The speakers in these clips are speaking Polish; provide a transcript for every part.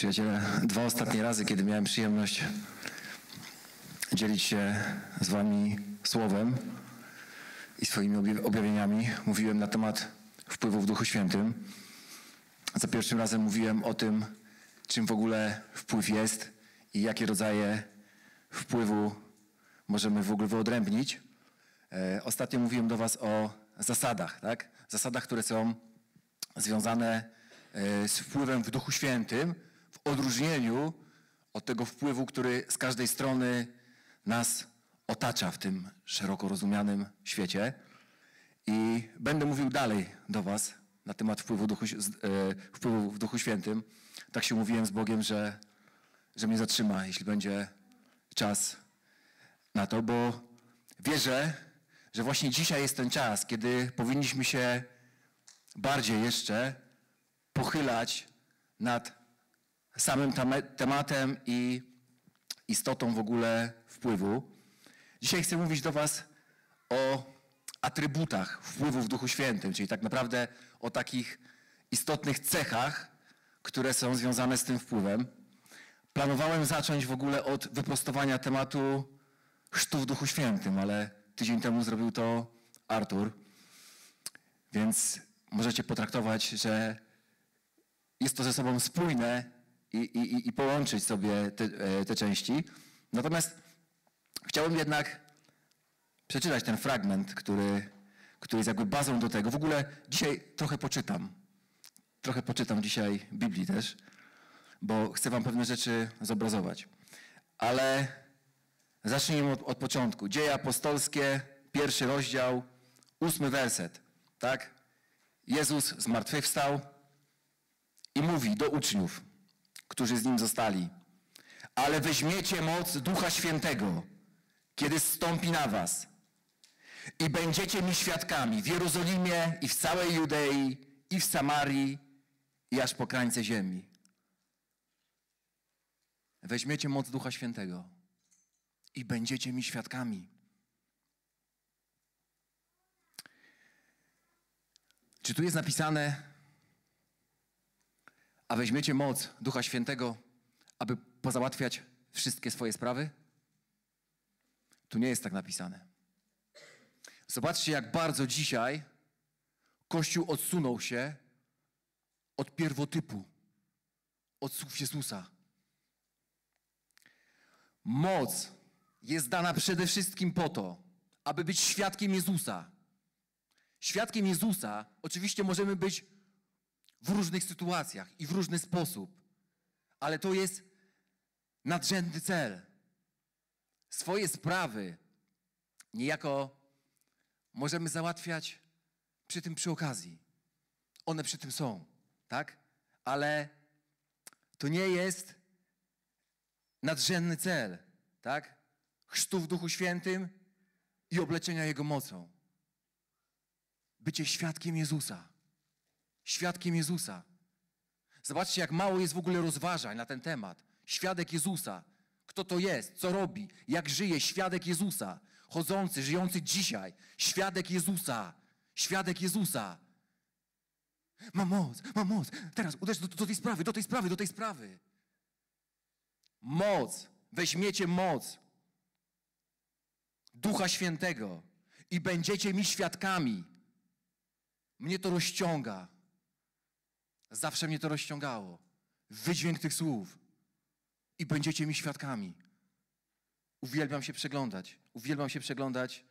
Przyjaciele, dwa ostatnie razy, kiedy miałem przyjemność dzielić się z Wami słowem i swoimi objawieniami, mówiłem na temat wpływu w Duchu Świętym. Za pierwszym razem mówiłem o tym, czym w ogóle wpływ jest i jakie rodzaje wpływu możemy w ogóle wyodrębnić. E, ostatnio mówiłem do Was o zasadach, tak? Zasadach, które są związane e, z wpływem w Duchu Świętym, w odróżnieniu od tego wpływu, który z każdej strony nas otacza w tym szeroko rozumianym świecie. I będę mówił dalej do Was na temat wpływu, duchu, e, wpływu w Duchu Świętym. Tak się mówiłem z Bogiem, że, że mnie zatrzyma, jeśli będzie czas na to, bo wierzę, że właśnie dzisiaj jest ten czas, kiedy powinniśmy się bardziej jeszcze pochylać nad samym tematem i istotą w ogóle wpływu. Dzisiaj chcę mówić do Was o atrybutach wpływu w Duchu Świętym, czyli tak naprawdę o takich istotnych cechach, które są związane z tym wpływem. Planowałem zacząć w ogóle od wyprostowania tematu chrztu w Duchu Świętym, ale tydzień temu zrobił to Artur, więc możecie potraktować, że jest to ze sobą spójne i, i, i połączyć sobie te, e, te części. Natomiast chciałbym jednak przeczytać ten fragment, który, który jest jakby bazą do tego. W ogóle dzisiaj trochę poczytam. Trochę poczytam dzisiaj Biblii też, bo chcę wam pewne rzeczy zobrazować. Ale zacznijmy od, od początku. Dzieje apostolskie, pierwszy rozdział, ósmy werset. Tak? Jezus zmartwychwstał i mówi do uczniów którzy z nim zostali. Ale weźmiecie moc Ducha Świętego, kiedy stąpi na was. I będziecie mi świadkami w Jerozolimie i w całej Judei i w Samarii i aż po krańce ziemi. Weźmiecie moc Ducha Świętego i będziecie mi świadkami. Czy tu jest napisane, a weźmiecie moc Ducha Świętego, aby pozałatwiać wszystkie swoje sprawy? Tu nie jest tak napisane. Zobaczcie, jak bardzo dzisiaj Kościół odsunął się od pierwotypu, od słów Jezusa. Moc jest dana przede wszystkim po to, aby być świadkiem Jezusa. Świadkiem Jezusa oczywiście możemy być w różnych sytuacjach i w różny sposób. Ale to jest nadrzędny cel. Swoje sprawy niejako możemy załatwiać przy tym przy okazji. One przy tym są, tak? Ale to nie jest nadrzędny cel, tak? Chrztu w Duchu Świętym i obleczenia Jego mocą. Bycie świadkiem Jezusa świadkiem Jezusa. Zobaczcie, jak mało jest w ogóle rozważań na ten temat. Świadek Jezusa. Kto to jest? Co robi? Jak żyje? Świadek Jezusa. Chodzący, żyjący dzisiaj. Świadek Jezusa. Świadek Jezusa. Mam moc, mam moc. Teraz uderz do, do tej sprawy, do tej sprawy, do tej sprawy. Moc. Weźmiecie moc. Ducha Świętego i będziecie mi świadkami. Mnie to rozciąga. Zawsze mnie to rozciągało. Wydźwięk tych słów. I będziecie mi świadkami. Uwielbiam się przeglądać. Uwielbiam się przeglądać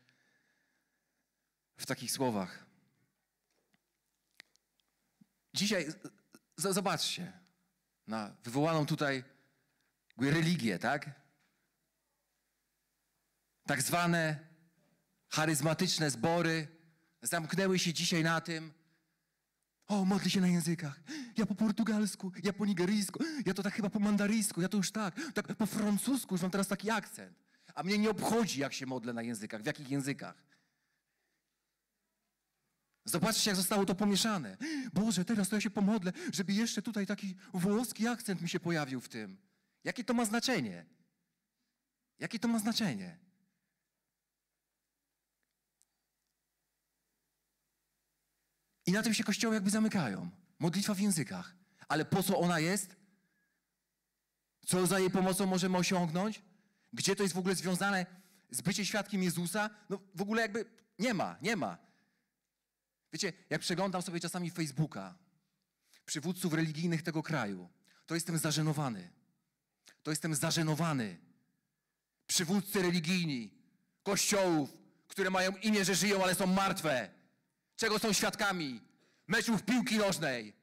w takich słowach. Dzisiaj zobaczcie na wywołaną tutaj religię, tak? Tak zwane charyzmatyczne zbory zamknęły się dzisiaj na tym, o, modli się na językach. Ja po portugalsku, ja po nigeryjsku, ja to tak chyba po mandaryjsku, ja to już tak, tak po francusku, już mam teraz taki akcent. A mnie nie obchodzi, jak się modlę na językach, w jakich językach. Zobaczcie, jak zostało to pomieszane. Boże, teraz to ja się pomodlę, żeby jeszcze tutaj taki włoski akcent mi się pojawił w tym. Jakie to ma znaczenie? Jakie to ma znaczenie? I na tym się kościoły jakby zamykają. Modlitwa w językach. Ale po co ona jest? Co za jej pomocą możemy osiągnąć? Gdzie to jest w ogóle związane z byciem świadkiem Jezusa? No w ogóle jakby nie ma, nie ma. Wiecie, jak przeglądam sobie czasami Facebooka przywódców religijnych tego kraju, to jestem zażenowany. To jestem zażenowany. Przywódcy religijni, kościołów, które mają imię, że żyją, ale są martwe czego są świadkami. Meczów piłki nożnej,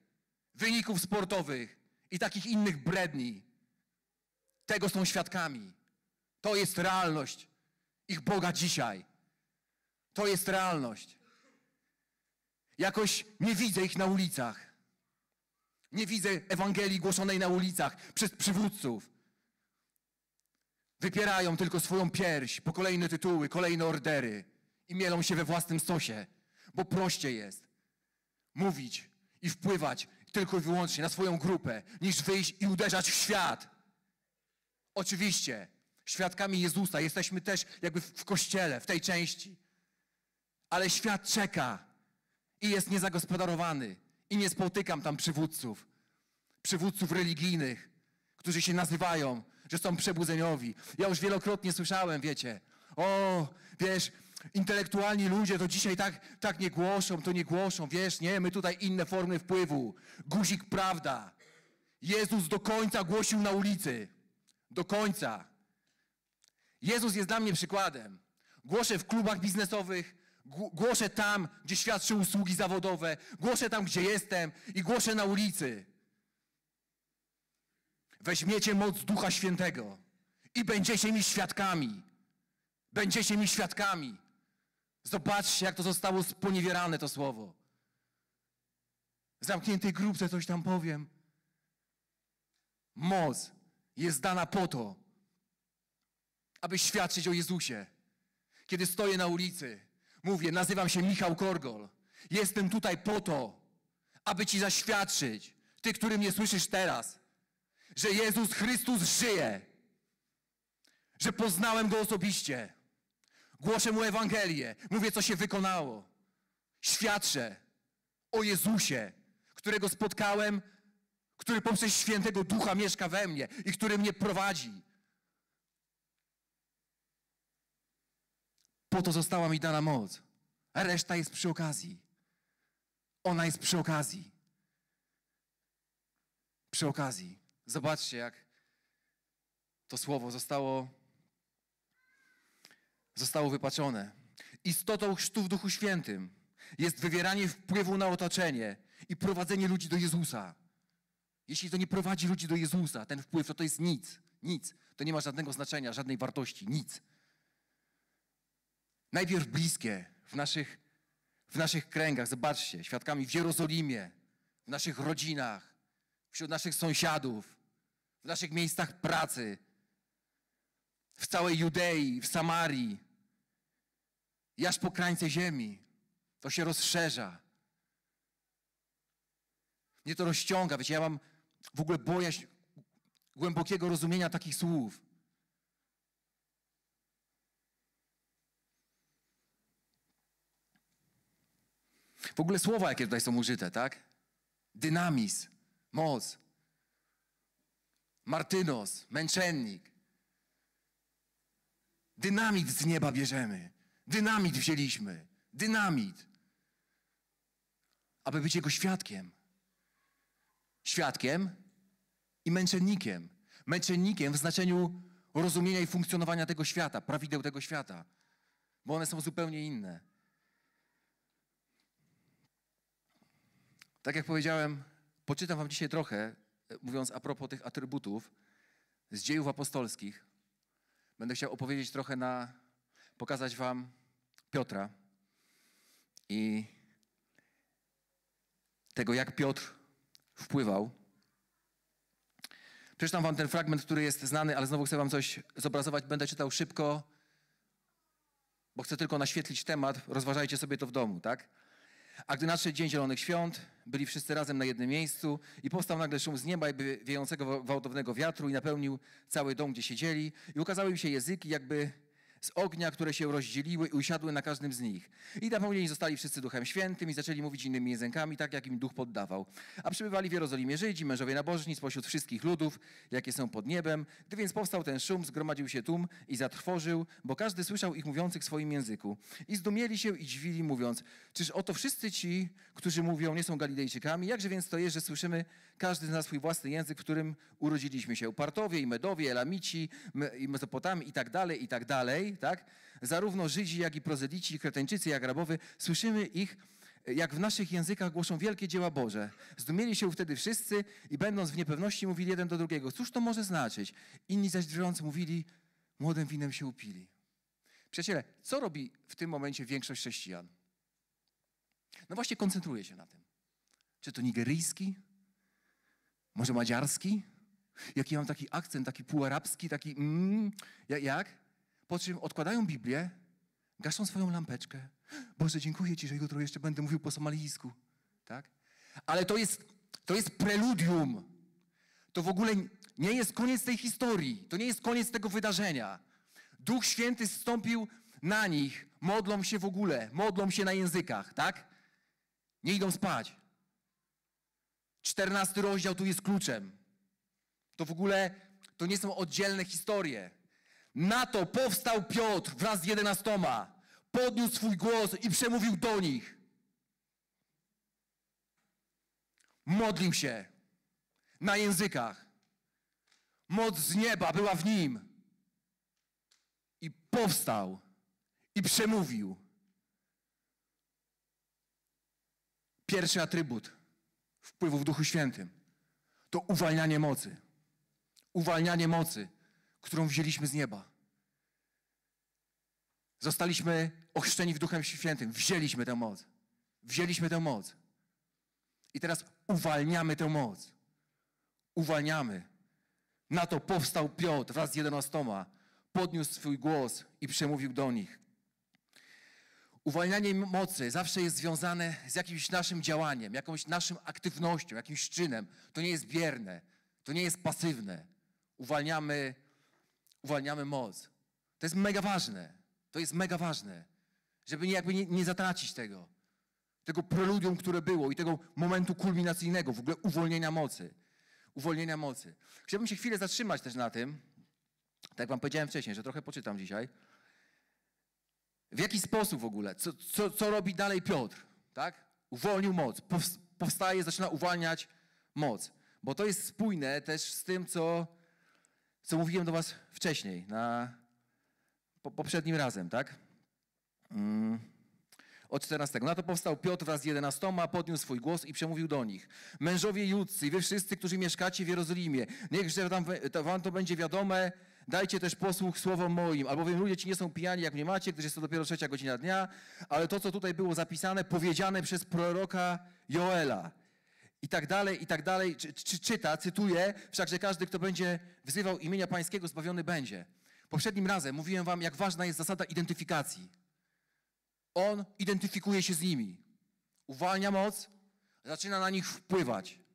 wyników sportowych i takich innych bredni. Tego są świadkami. To jest realność ich Boga dzisiaj. To jest realność. Jakoś nie widzę ich na ulicach. Nie widzę Ewangelii głoszonej na ulicach przez przywódców. Wypierają tylko swoją pierś po kolejne tytuły, kolejne ordery i mielą się we własnym sosie bo prościej jest mówić i wpływać tylko i wyłącznie na swoją grupę, niż wyjść i uderzać w świat. Oczywiście, świadkami Jezusa jesteśmy też jakby w kościele, w tej części. Ale świat czeka i jest niezagospodarowany. I nie spotykam tam przywódców, przywódców religijnych, którzy się nazywają, że są przebudzeniowi. Ja już wielokrotnie słyszałem, wiecie, o, wiesz, intelektualni ludzie to dzisiaj tak, tak nie głoszą, to nie głoszą, wiesz, nie, my tutaj inne formy wpływu. Guzik prawda. Jezus do końca głosił na ulicy. Do końca. Jezus jest dla mnie przykładem. Głoszę w klubach biznesowych, głoszę tam, gdzie świadczę usługi zawodowe, głoszę tam, gdzie jestem i głoszę na ulicy. Weźmiecie moc Ducha Świętego i będziecie mi świadkami. Będziecie mi świadkami. Zobaczcie, jak to zostało sponiewierane, to słowo. W zamkniętej grupce coś tam powiem. Moc jest dana po to, aby świadczyć o Jezusie. Kiedy stoję na ulicy, mówię, nazywam się Michał Korgol. Jestem tutaj po to, aby Ci zaświadczyć, Ty, który mnie słyszysz teraz, że Jezus Chrystus żyje, że poznałem Go osobiście Głoszę mu Ewangelię, mówię, co się wykonało. Świadczę o Jezusie, którego spotkałem, który poprzez świętego ducha mieszka we mnie i który mnie prowadzi. Po to została mi dana moc. reszta jest przy okazji. Ona jest przy okazji. Przy okazji. Zobaczcie, jak to słowo zostało zostało wypaczone. Istotą chrztu w Duchu Świętym jest wywieranie wpływu na otoczenie i prowadzenie ludzi do Jezusa. Jeśli to nie prowadzi ludzi do Jezusa, ten wpływ, to to jest nic. Nic. To nie ma żadnego znaczenia, żadnej wartości. Nic. Najpierw bliskie w naszych, w naszych kręgach, zobaczcie, świadkami w Jerozolimie, w naszych rodzinach, wśród naszych sąsiadów, w naszych miejscach pracy, w całej Judei, w Samarii, i aż po krańce ziemi to się rozszerza. Mnie to rozciąga. Wiecie, ja mam w ogóle bojaźń głębokiego rozumienia takich słów. W ogóle słowa, jakie tutaj są użyte, tak? Dynamis, moc, martynos, męczennik. Dynamit z nieba bierzemy. Dynamit wzięliśmy. Dynamit. Aby być Jego świadkiem. Świadkiem i męczennikiem. Męczennikiem w znaczeniu rozumienia i funkcjonowania tego świata, prawideł tego świata. Bo one są zupełnie inne. Tak jak powiedziałem, poczytam wam dzisiaj trochę, e, mówiąc a propos tych atrybutów z dziejów apostolskich. Będę chciał opowiedzieć trochę na pokazać Wam Piotra i tego, jak Piotr wpływał. Przeczytam Wam ten fragment, który jest znany, ale znowu chcę Wam coś zobrazować. Będę czytał szybko, bo chcę tylko naświetlić temat. Rozważajcie sobie to w domu, tak? A gdy nadszedł Dzień Zielonych Świąt, byli wszyscy razem na jednym miejscu i powstał nagle szum z nieba jakby wiejącego gwałtownego wiatru i napełnił cały dom, gdzie siedzieli i ukazały im się języki, jakby z ognia, które się rozdzieliły i usiadły na każdym z nich. I napełnieni zostali wszyscy Duchem Świętym i zaczęli mówić innymi językami, tak jak im Duch poddawał. A przybywali w Jerozolimie Żydzi, mężowie nabożni spośród wszystkich ludów, jakie są pod niebem. Gdy więc powstał ten szum, zgromadził się tłum i zatrwożył, bo każdy słyszał ich mówiących w swoim języku. I zdumieli się i dziwili, mówiąc, czyż oto wszyscy ci, którzy mówią, nie są Galilejczykami? Jakże więc to jest, że słyszymy każdy zna swój własny język, w którym urodziliśmy się. Partowie, i Medowie, Elamici, i Mezopotami i tak dalej, i tak dalej. Tak? Zarówno Żydzi, jak i prozelici, Kretańczycy, jak Arabowie. Słyszymy ich, jak w naszych językach głoszą wielkie dzieła Boże. Zdumieli się wtedy wszyscy i będąc w niepewności mówili jeden do drugiego, cóż to może znaczyć? Inni zaś drżąc mówili, młodym winem się upili. Przyjaciele, co robi w tym momencie większość chrześcijan? No właśnie koncentruje się na tym. Czy to nigeryjski, może madziarski? Jaki mam taki akcent, taki półarabski, taki mm, jak? Po czym odkładają Biblię, gaszą swoją lampeczkę. Boże, dziękuję Ci, że jutro jeszcze będę mówił po somalijsku. Tak? Ale to jest, to jest preludium. To w ogóle nie jest koniec tej historii. To nie jest koniec tego wydarzenia. Duch Święty zstąpił na nich. Modlą się w ogóle. Modlą się na językach, tak? Nie idą spać. 14 rozdział tu jest kluczem. To w ogóle to nie są oddzielne historie. Na to powstał Piotr wraz z jedenastoma, podniósł swój głos i przemówił do nich. Modlił się na językach. Moc z nieba była w nim. I powstał i przemówił. Pierwszy atrybut wpływu w Duchu Świętym, to uwalnianie mocy. Uwalnianie mocy, którą wzięliśmy z nieba. Zostaliśmy ochrzczeni w Duchem Świętym. Wzięliśmy tę moc. Wzięliśmy tę moc. I teraz uwalniamy tę moc. Uwalniamy. Na to powstał Piotr wraz z jedenastoma. Podniósł swój głos i przemówił do nich. Uwalnianie mocy zawsze jest związane z jakimś naszym działaniem, jakąś naszą aktywnością, jakimś czynem. To nie jest bierne, to nie jest pasywne. Uwalniamy, uwalniamy moc. To jest mega ważne. To jest mega ważne, żeby nie, jakby nie, nie zatracić tego. Tego preludium, które było i tego momentu kulminacyjnego, w ogóle uwolnienia mocy. Uwolnienia mocy. Chciałbym się chwilę zatrzymać też na tym, tak jak wam powiedziałem wcześniej, że trochę poczytam dzisiaj w jaki sposób w ogóle, co, co, co robi dalej Piotr, tak? Uwolnił moc, powstaje, zaczyna uwalniać moc, bo to jest spójne też z tym, co, co mówiłem do was wcześniej, na po, poprzednim razem, tak? Mm od 14. Na to powstał Piotr wraz z 11, podniósł swój głos i przemówił do nich. Mężowie Judcy, wy wszyscy, którzy mieszkacie w Jerozolimie, niechże wam, wam to będzie wiadome, Dajcie też posłuch słowom moim, albowiem ludzie ci nie są pijani, jak mnie macie, gdyż jest to dopiero trzecia godzina dnia, ale to, co tutaj było zapisane, powiedziane przez proroka Joela. I tak dalej, i tak dalej, czy, czy, czyta, cytuję, wszakże każdy, kto będzie wzywał imienia pańskiego, zbawiony będzie. Poprzednim razem mówiłem wam, jak ważna jest zasada identyfikacji. On identyfikuje się z nimi. Uwalnia moc, zaczyna na nich wpływać.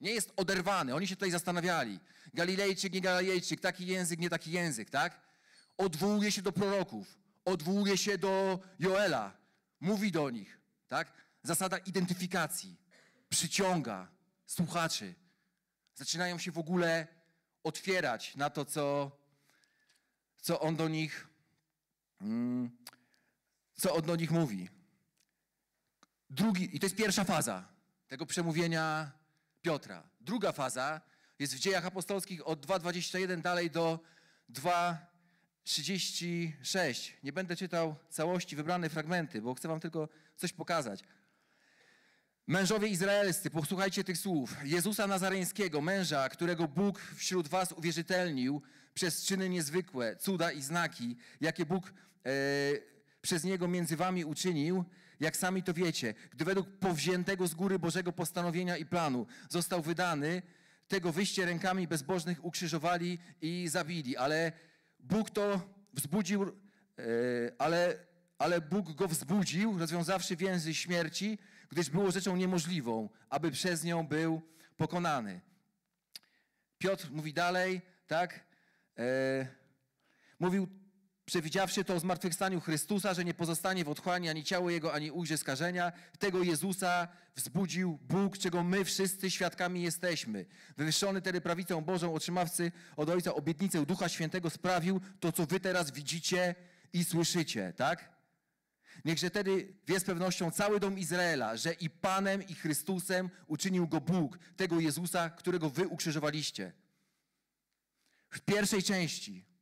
Nie jest oderwany. Oni się tutaj zastanawiali. Galilejczyk, nie Galilejczyk, taki język, nie taki język, tak? Odwołuje się do proroków, odwołuje się do Joela, mówi do nich, tak? Zasada identyfikacji przyciąga słuchaczy. Zaczynają się w ogóle otwierać na to, co, co on do nich, mm, co on do nich mówi. Drugi, i to jest pierwsza faza tego przemówienia Piotra. Druga faza jest w dziejach apostolskich od 2.21 dalej do 2.36. Nie będę czytał całości, wybrane fragmenty, bo chcę wam tylko coś pokazać. Mężowie izraelscy, posłuchajcie tych słów. Jezusa Nazareńskiego, męża, którego Bóg wśród was uwierzytelnił przez czyny niezwykłe, cuda i znaki, jakie Bóg e, przez niego między wami uczynił, jak sami to wiecie, gdy według powziętego z góry Bożego postanowienia i planu został wydany, tego wyście rękami bezbożnych ukrzyżowali i zabili. Ale Bóg to wzbudził, e, ale, ale Bóg go wzbudził, rozwiązawszy więzy śmierci, gdyż było rzeczą niemożliwą, aby przez nią był pokonany. Piotr mówi dalej, tak? E, mówił przewidziawszy to o zmartwychwstaniu Chrystusa, że nie pozostanie w otchłani ani ciało Jego, ani ujrzy skażenia, tego Jezusa wzbudził Bóg, czego my wszyscy świadkami jesteśmy. Wywyższony tedy prawicą Bożą, otrzymawcy od Ojca obietnicę Ducha Świętego, sprawił to, co wy teraz widzicie i słyszycie, tak? Niechże tedy wie z pewnością cały dom Izraela, że i Panem, i Chrystusem uczynił go Bóg, tego Jezusa, którego wy ukrzyżowaliście. W pierwszej części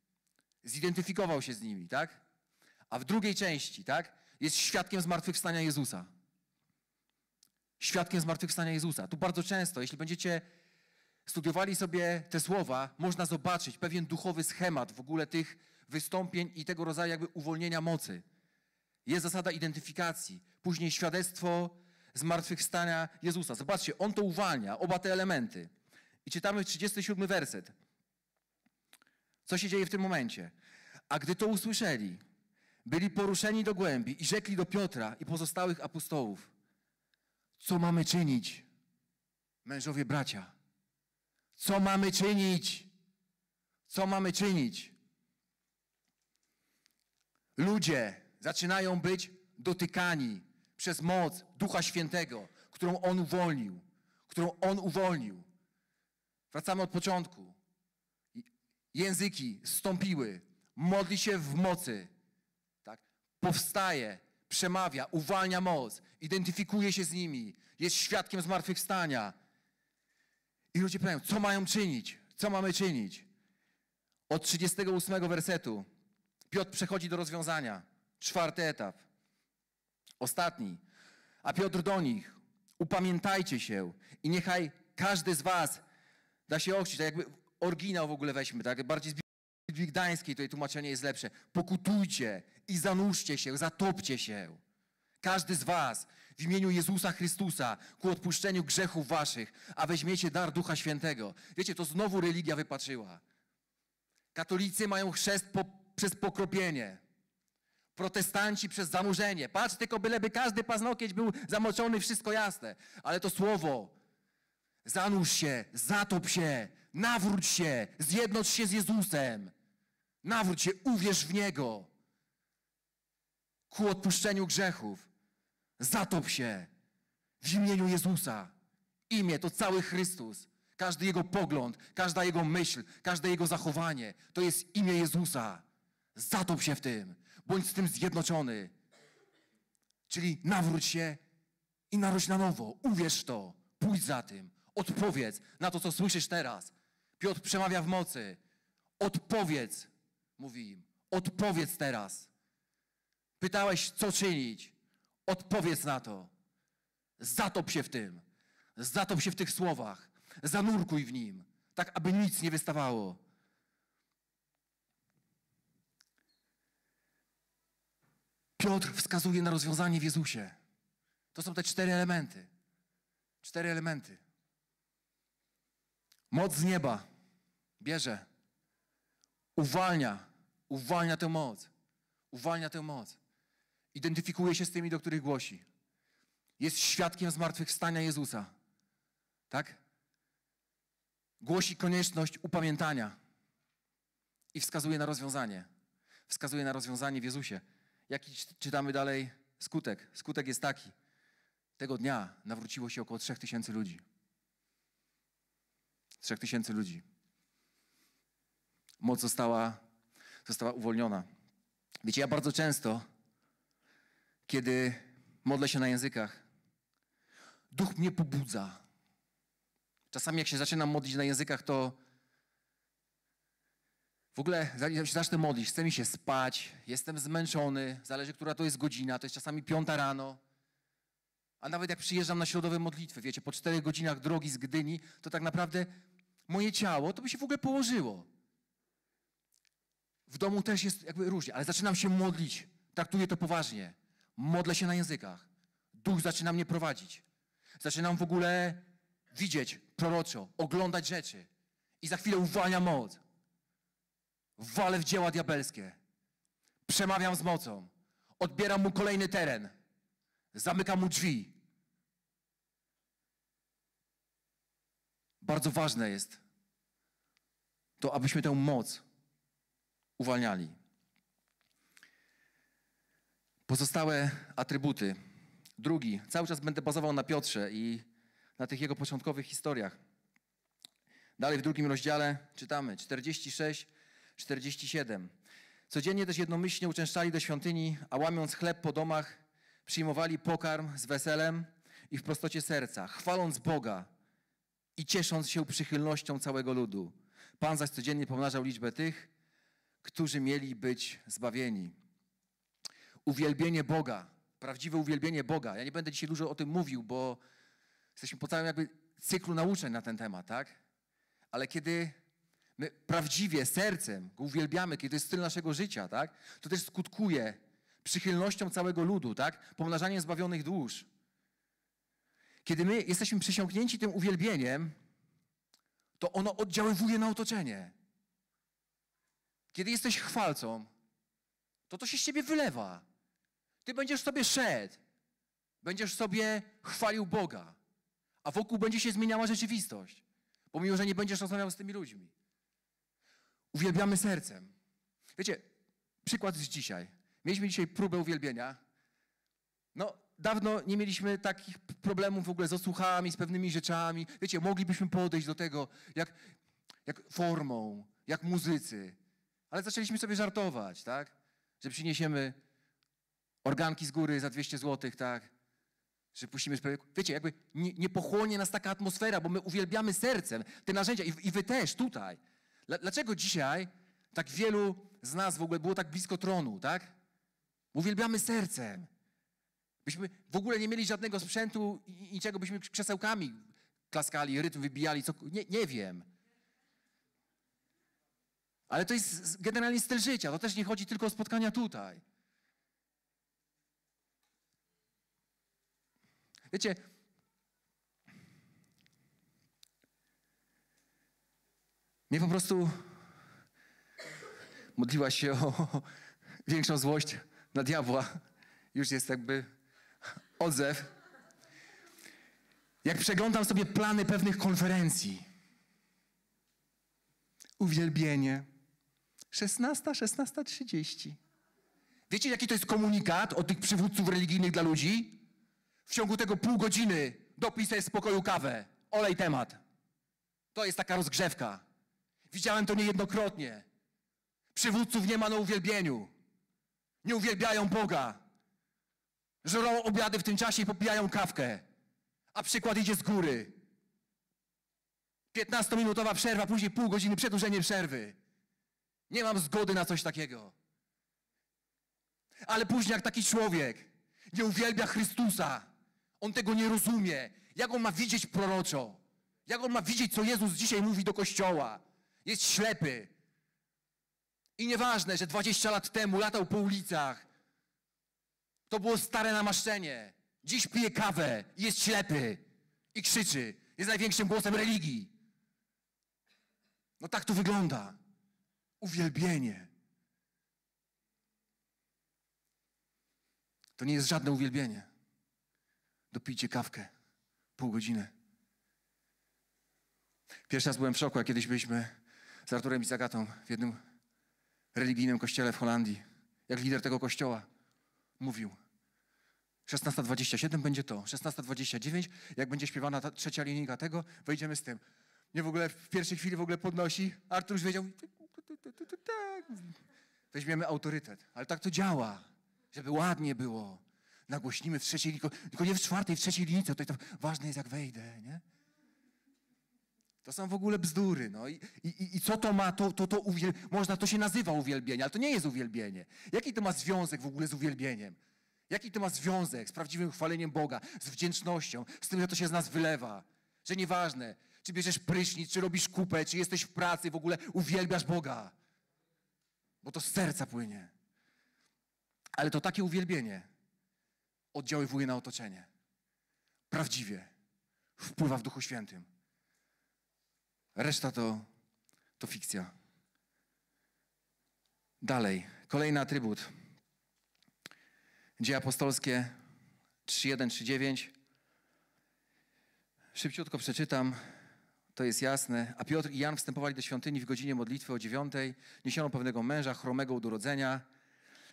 zidentyfikował się z nimi, tak? A w drugiej części, tak? Jest świadkiem zmartwychwstania Jezusa. Świadkiem zmartwychwstania Jezusa. Tu bardzo często, jeśli będziecie studiowali sobie te słowa, można zobaczyć pewien duchowy schemat w ogóle tych wystąpień i tego rodzaju jakby uwolnienia mocy. Jest zasada identyfikacji, później świadectwo zmartwychwstania Jezusa. Zobaczcie, on to uwalnia, oba te elementy. I czytamy 37 werset. Co się dzieje w tym momencie? A gdy to usłyszeli, byli poruszeni do głębi i rzekli do Piotra i pozostałych apostołów: Co mamy czynić, mężowie bracia? Co mamy czynić? Co mamy czynić? Ludzie zaczynają być dotykani przez moc Ducha Świętego, którą On uwolnił, którą On uwolnił. Wracamy od początku. Języki stąpiły, modli się w mocy, tak? powstaje, przemawia, uwalnia moc, identyfikuje się z nimi, jest świadkiem zmartwychwstania. I ludzie pytają, co mają czynić? Co mamy czynić? Od 38 wersetu Piotr przechodzi do rozwiązania. Czwarty etap. Ostatni. A Piotr do nich. Upamiętajcie się i niechaj każdy z was da się ochrzcić. Tak jakby oryginał w ogóle weźmy, tak? Bardziej z Biblii Gdańskiej tutaj tłumaczenie jest lepsze. Pokutujcie i zanurzcie się, zatopcie się. Każdy z was w imieniu Jezusa Chrystusa ku odpuszczeniu grzechów waszych, a weźmiecie dar Ducha Świętego. Wiecie, to znowu religia wypaczyła. Katolicy mają chrzest po, przez pokropienie. Protestanci przez zanurzenie. Patrz tylko, byleby każdy paznokieć był zamoczony, wszystko jasne. Ale to słowo, zanurz się, zatop się, Nawróć się, zjednocz się z Jezusem. Nawróć się, uwierz w Niego. Ku odpuszczeniu grzechów. Zatop się w imieniu Jezusa. Imię to cały Chrystus. Każdy Jego pogląd, każda Jego myśl, każde Jego zachowanie to jest imię Jezusa. Zatop się w tym. Bądź z tym zjednoczony. Czyli nawróć się i narodź na nowo. Uwierz w to. Pójdź za tym. Odpowiedz na to, co słyszysz teraz. Piotr przemawia w mocy. Odpowiedz, mówi im. Odpowiedz teraz. Pytałeś, co czynić. Odpowiedz na to. Zatop się w tym. Zatop się w tych słowach. Zanurkuj w nim, tak aby nic nie wystawało. Piotr wskazuje na rozwiązanie w Jezusie. To są te cztery elementy. Cztery elementy. Moc z nieba bierze, uwalnia, uwalnia tę moc, uwalnia tę moc. Identyfikuje się z tymi, do których głosi. Jest świadkiem zmartwychwstania Jezusa. Tak? Głosi konieczność upamiętania i wskazuje na rozwiązanie. Wskazuje na rozwiązanie w Jezusie. Jaki czytamy dalej skutek? Skutek jest taki. Tego dnia nawróciło się około 3000 ludzi. 3000 ludzi moc została, została uwolniona. Wiecie, ja bardzo często, kiedy modlę się na językach, duch mnie pobudza. Czasami jak się zaczynam modlić na językach, to w ogóle jak się zacznę modlić, chce mi się spać, jestem zmęczony, zależy, która to jest godzina, to jest czasami piąta rano. A nawet jak przyjeżdżam na środowe modlitwy, wiecie, po czterech godzinach drogi z Gdyni, to tak naprawdę moje ciało to by się w ogóle położyło. W domu też jest jakby różnie, ale zaczynam się modlić. Traktuję to poważnie. Modlę się na językach. Duch zaczyna mnie prowadzić. Zaczynam w ogóle widzieć proroczo, oglądać rzeczy. I za chwilę uwalnia moc. Walę w dzieła diabelskie. Przemawiam z mocą. Odbieram mu kolejny teren. Zamykam mu drzwi. Bardzo ważne jest to, abyśmy tę moc uwalniali. Pozostałe atrybuty. Drugi, cały czas będę bazował na Piotrze i na tych jego początkowych historiach. Dalej w drugim rozdziale czytamy 46, 47. Codziennie też jednomyślnie uczęszczali do świątyni, a łamiąc chleb po domach, przyjmowali pokarm z weselem i w prostocie serca, chwaląc Boga i ciesząc się przychylnością całego ludu. Pan zaś codziennie pomnażał liczbę tych, którzy mieli być zbawieni. Uwielbienie Boga, prawdziwe uwielbienie Boga. Ja nie będę dzisiaj dużo o tym mówił, bo jesteśmy po całym jakby cyklu nauczeń na ten temat, tak? Ale kiedy my prawdziwie sercem go uwielbiamy, kiedy to jest styl naszego życia, tak? To też skutkuje przychylnością całego ludu, tak? Pomnażaniem zbawionych dusz. Kiedy my jesteśmy przysiągnięci tym uwielbieniem, to ono oddziaływuje na otoczenie kiedy jesteś chwalcą, to to się z ciebie wylewa. Ty będziesz sobie szedł, będziesz sobie chwalił Boga, a wokół będzie się zmieniała rzeczywistość, pomimo, że nie będziesz rozmawiał z tymi ludźmi. Uwielbiamy sercem. Wiecie, przykład z dzisiaj. Mieliśmy dzisiaj próbę uwielbienia. No, dawno nie mieliśmy takich problemów w ogóle z osłuchami, z pewnymi rzeczami. Wiecie, moglibyśmy podejść do tego jak, jak formą, jak muzycy, ale zaczęliśmy sobie żartować, tak? Że przyniesiemy organki z góry za 200 zł, tak? Że puścimy sprawę. Wiecie, jakby nie, nie, pochłonie nas taka atmosfera, bo my uwielbiamy sercem te narzędzia i, i wy też tutaj. Dlaczego dzisiaj tak wielu z nas w ogóle było tak blisko tronu, tak? Uwielbiamy sercem. Byśmy w ogóle nie mieli żadnego sprzętu i niczego, byśmy krzesełkami klaskali, rytm wybijali, co, nie, nie wiem. Ale to jest generalnie styl życia. To też nie chodzi tylko o spotkania tutaj. Wiecie, mnie po prostu modliła się o większą złość na diabła. Już jest jakby odzew. Jak przeglądam sobie plany pewnych konferencji, uwielbienie, 16, 16.30. Wiecie, jaki to jest komunikat od tych przywódców religijnych dla ludzi? W ciągu tego pół godziny dopisaj z pokoju kawę. Olej temat. To jest taka rozgrzewka. Widziałem to niejednokrotnie. Przywódców nie ma na uwielbieniu. Nie uwielbiają Boga. Żrą obiady w tym czasie i popijają kawkę. A przykład idzie z góry. 15-minutowa przerwa, później pół godziny przedłużenie przerwy. Nie mam zgody na coś takiego. Ale później, jak taki człowiek nie uwielbia Chrystusa, on tego nie rozumie. Jak on ma widzieć proroczo? Jak on ma widzieć, co Jezus dzisiaj mówi do kościoła? Jest ślepy. I nieważne, że 20 lat temu latał po ulicach. To było stare namaszczenie. Dziś pije kawę i jest ślepy. I krzyczy. Jest największym głosem religii. No tak to wygląda uwielbienie. To nie jest żadne uwielbienie. Dopijcie kawkę, pół godziny. Pierwszy raz byłem w szoku, jak kiedyś byliśmy z Arturem i Zagatą w jednym religijnym kościele w Holandii. Jak lider tego kościoła mówił, 16.27 będzie to, 16.29, jak będzie śpiewana trzecia linijka tego, wejdziemy z tym. Nie w ogóle w pierwszej chwili w ogóle podnosi. Artur już wiedział, Weźmiemy autorytet. Ale tak to działa, żeby ładnie było. Nagłośnimy w trzeciej linii, tylko nie w czwartej, w trzeciej linii, to, to ważne jest jak wejdę, nie? To są w ogóle bzdury. No. I, i, i co to ma, to, to, to uwiel... można, to się nazywa uwielbienie, ale to nie jest uwielbienie. Jaki to ma związek w ogóle z uwielbieniem? Jaki to ma związek z prawdziwym chwaleniem Boga, z wdzięcznością, z tym, że to się z nas wylewa? Że nieważne, czy bierzesz prysznic, czy robisz kupę, czy jesteś w pracy, w ogóle uwielbiasz Boga. Bo to z serca płynie. Ale to takie uwielbienie oddziaływuje na otoczenie. Prawdziwie wpływa w Duchu Świętym. Reszta to, to fikcja. Dalej, kolejny atrybut. Dzieje apostolskie 3.1, 3.9. Szybciutko przeczytam to jest jasne. A Piotr i Jan wstępowali do świątyni w godzinie modlitwy o dziewiątej. Niesiono pewnego męża, chromego od urodzenia,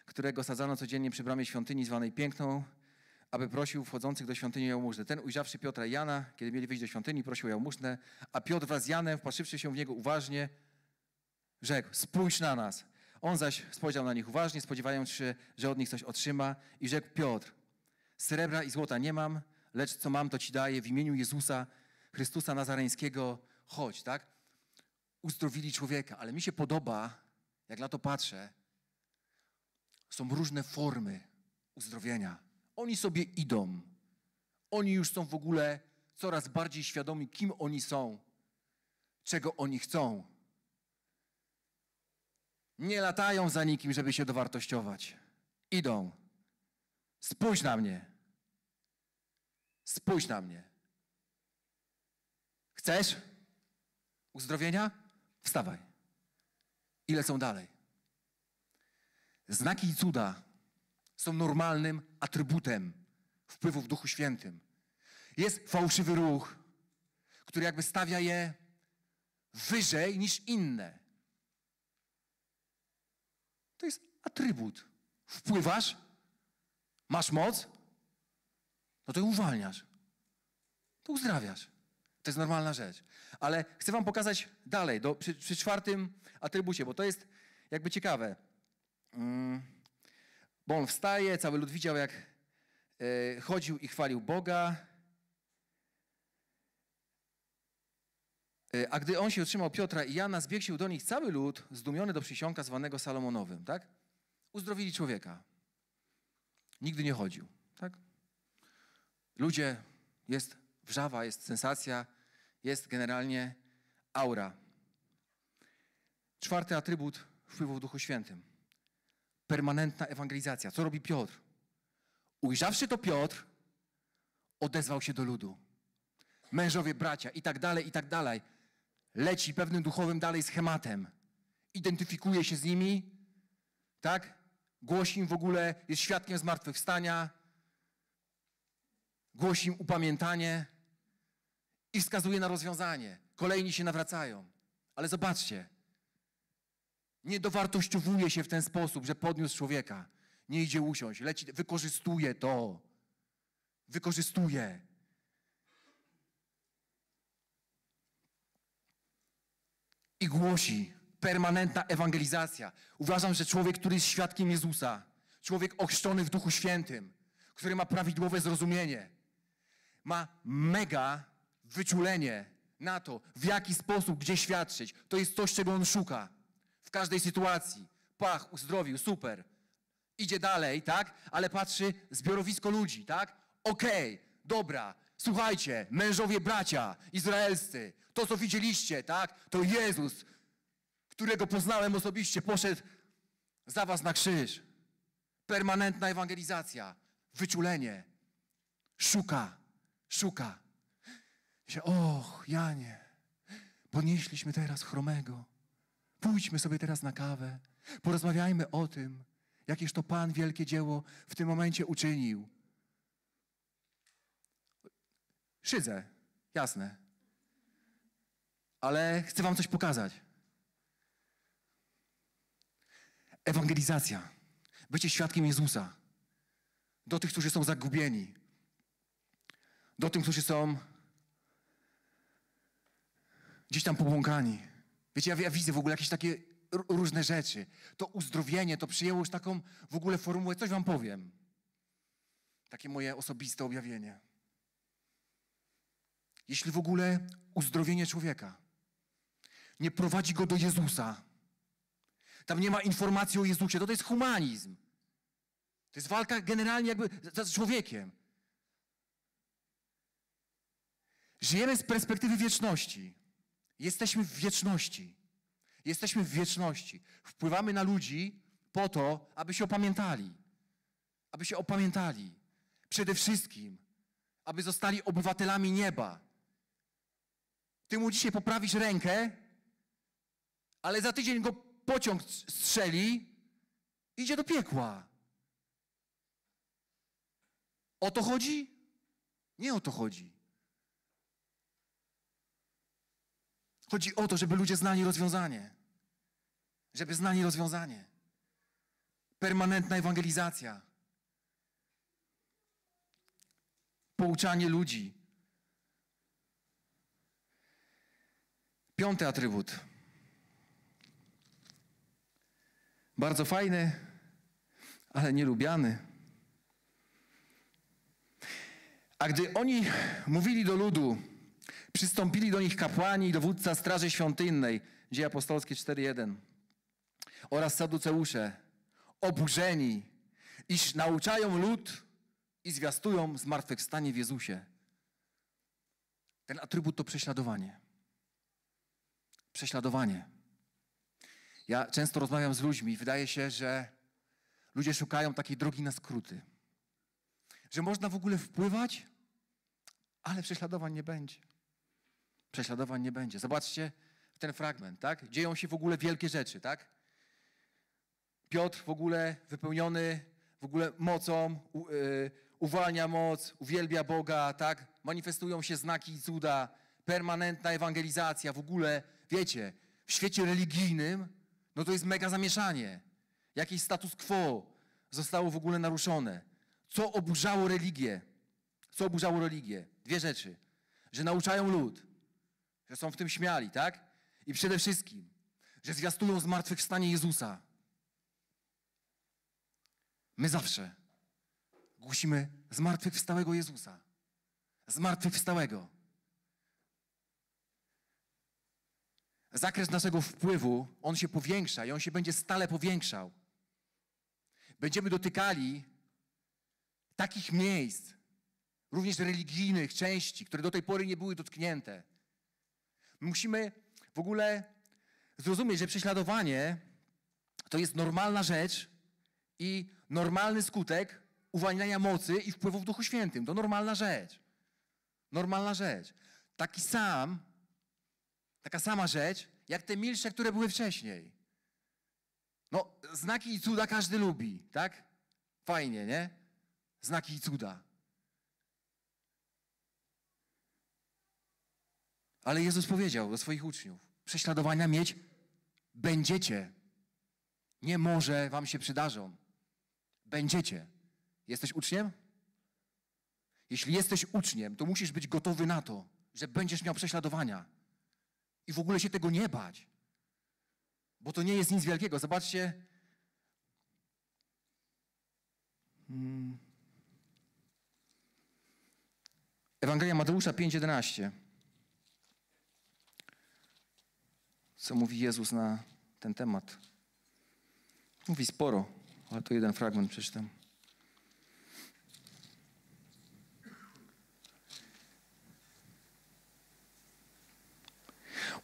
którego sadzano codziennie przy bramie świątyni zwanej Piękną, aby prosił wchodzących do świątyni jałmużnę. Ten ujrzawszy Piotra i Jana, kiedy mieli wyjść do świątyni, prosił o jałmużnę, a Piotr wraz z Janem, wpatrzywszy się w niego uważnie, rzekł, spójrz na nas. On zaś spojrzał na nich uważnie, spodziewając się, że od nich coś otrzyma i rzekł Piotr, srebra i złota nie mam, lecz co mam, to ci daję w imieniu Jezusa, Chrystusa Nazareńskiego, chodź, tak? Uzdrowili człowieka, ale mi się podoba, jak na to patrzę, są różne formy uzdrowienia. Oni sobie idą. Oni już są w ogóle coraz bardziej świadomi, kim oni są, czego oni chcą. Nie latają za nikim, żeby się dowartościować. Idą. Spójrz na mnie. Spójrz na mnie. Chcesz uzdrowienia? Wstawaj. Ile są dalej? Znaki i cuda są normalnym atrybutem wpływu w Duchu Świętym. Jest fałszywy ruch, który jakby stawia je wyżej niż inne. To jest atrybut. Wpływasz, masz moc, no to uwalniasz, to uzdrawiasz. To jest normalna rzecz. Ale chcę wam pokazać dalej, do, przy, przy czwartym atrybucie, bo to jest jakby ciekawe. Mm, bo on wstaje, cały lud widział, jak y, chodził i chwalił Boga. E, a gdy on się otrzymał Piotra i Jana, zbiegł się do nich cały lud, zdumiony do przysionka zwanego Salomonowym, tak? Uzdrowili człowieka. Nigdy nie chodził, tak? Ludzie, jest wrzawa, jest sensacja, jest generalnie aura. Czwarty atrybut wpływu w Duchu Świętym. Permanentna ewangelizacja. Co robi Piotr? Ujrzawszy to Piotr, odezwał się do ludu. Mężowie, bracia i tak dalej, i tak dalej. Leci pewnym duchowym dalej schematem. Identyfikuje się z nimi, tak? Głosi im w ogóle, jest świadkiem zmartwychwstania, głosi upamiętanie i wskazuje na rozwiązanie. Kolejni się nawracają. Ale zobaczcie, nie dowartościowuje się w ten sposób, że podniósł człowieka. Nie idzie usiąść, leci, wykorzystuje to. Wykorzystuje. I głosi permanentna ewangelizacja. Uważam, że człowiek, który jest świadkiem Jezusa, człowiek ochrzczony w Duchu Świętym, który ma prawidłowe zrozumienie, ma mega wyczulenie na to, w jaki sposób, gdzie świadczyć. To jest coś, czego on szuka w każdej sytuacji. Pach, uzdrowił, super. Idzie dalej, tak? Ale patrzy zbiorowisko ludzi, tak? Okej, okay, dobra. Słuchajcie, mężowie bracia izraelscy, to co widzieliście, tak? To Jezus, którego poznałem osobiście, poszedł za was na krzyż. Permanentna ewangelizacja, wyczulenie. Szuka szuka. I się, och, Janie, ponieśliśmy teraz chromego. Pójdźmy sobie teraz na kawę. Porozmawiajmy o tym, jakież to Pan wielkie dzieło w tym momencie uczynił. Szydzę, jasne. Ale chcę Wam coś pokazać. Ewangelizacja, bycie świadkiem Jezusa do tych, którzy są zagubieni, do tym, którzy są gdzieś tam pobłąkani. Wiecie, ja, ja widzę w ogóle jakieś takie różne rzeczy. To uzdrowienie, to przyjęło już taką w ogóle formułę, coś wam powiem. Takie moje osobiste objawienie. Jeśli w ogóle uzdrowienie człowieka nie prowadzi go do Jezusa, tam nie ma informacji o Jezusie, to, to jest humanizm. To jest walka generalnie jakby z człowiekiem. Żyjemy z perspektywy wieczności. Jesteśmy w wieczności. Jesteśmy w wieczności. Wpływamy na ludzi po to, aby się opamiętali. Aby się opamiętali. Przede wszystkim, aby zostali obywatelami nieba. Ty mu dzisiaj poprawisz rękę, ale za tydzień go pociąg strzeli, idzie do piekła. O to chodzi? Nie o to chodzi. Chodzi o to, żeby ludzie znali rozwiązanie. Żeby znali rozwiązanie. Permanentna ewangelizacja. Pouczanie ludzi. Piąty atrybut. Bardzo fajny, ale nielubiany. A gdy oni mówili do ludu, Przystąpili do nich kapłani i dowódca Straży Świątynnej, Dzieje Apostolskie 4.1, oraz Saduceusze, oburzeni, iż nauczają lud i zwiastują zmartwychwstanie w Jezusie. Ten atrybut to prześladowanie. Prześladowanie. Ja często rozmawiam z ludźmi. Wydaje się, że ludzie szukają takiej drogi na skróty. Że można w ogóle wpływać, ale prześladowań nie będzie prześladowań nie będzie. Zobaczcie ten fragment, tak? Dzieją się w ogóle wielkie rzeczy, tak? Piotr w ogóle wypełniony w ogóle mocą, u, y, uwalnia moc, uwielbia Boga, tak? Manifestują się znaki i cuda, permanentna ewangelizacja, w ogóle, wiecie, w świecie religijnym, no to jest mega zamieszanie. Jakiś status quo zostało w ogóle naruszone. Co oburzało religię? Co oburzało religię? Dwie rzeczy. Że nauczają lud, że są w tym śmiali, tak? I przede wszystkim, że zwiastują zmartwychwstanie Jezusa. My zawsze głosimy zmartwychwstałego Jezusa. Zmartwychwstałego. Zakres naszego wpływu, on się powiększa i on się będzie stale powiększał. Będziemy dotykali takich miejsc, również religijnych części, które do tej pory nie były dotknięte. Musimy w ogóle zrozumieć, że prześladowanie to jest normalna rzecz i normalny skutek uwalniania mocy i wpływu w Duchu Świętym. To normalna rzecz. Normalna rzecz. Taki sam, taka sama rzecz, jak te milsze, które były wcześniej. No, znaki i cuda każdy lubi, tak? Fajnie, nie? Znaki i cuda. Ale Jezus powiedział do swoich uczniów: prześladowania mieć będziecie. Nie może wam się przydarzą. Będziecie. Jesteś uczniem? Jeśli jesteś uczniem, to musisz być gotowy na to, że będziesz miał prześladowania. I w ogóle się tego nie bać. Bo to nie jest nic wielkiego. Zobaczcie. Hmm. Ewangelia Mateusza 5:11. co mówi Jezus na ten temat. Mówi sporo, ale to jeden fragment przeczytam.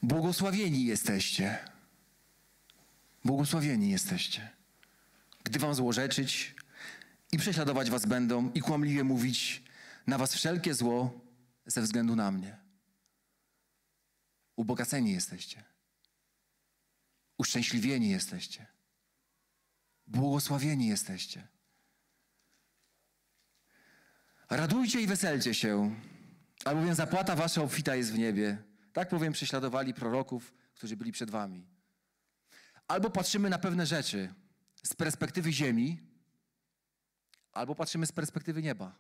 Błogosławieni jesteście. Błogosławieni jesteście. Gdy wam złorzeczyć i prześladować was będą i kłamliwie mówić na was wszelkie zło ze względu na mnie. Ubogaceni jesteście. Uszczęśliwieni jesteście. Błogosławieni jesteście. Radujcie i weselcie się, albowiem zapłata wasza obfita jest w niebie. Tak powiem, prześladowali proroków, którzy byli przed wami. Albo patrzymy na pewne rzeczy z perspektywy ziemi, albo patrzymy z perspektywy nieba.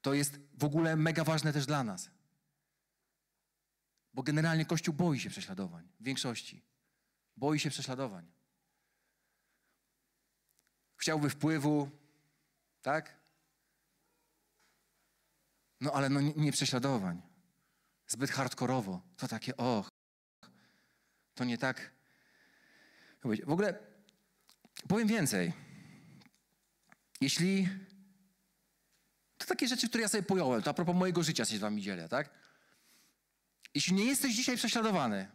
To jest w ogóle mega ważne też dla nas. Bo generalnie Kościół boi się prześladowań, w większości. Boi się prześladowań. Chciałby wpływu, tak? No ale no, nie prześladowań. Zbyt hardkorowo. To takie, och, to nie tak. W ogóle powiem więcej. Jeśli to takie rzeczy, które ja sobie pojąłem, to a propos mojego życia się z wami dzielę, tak? Jeśli nie jesteś dzisiaj prześladowany,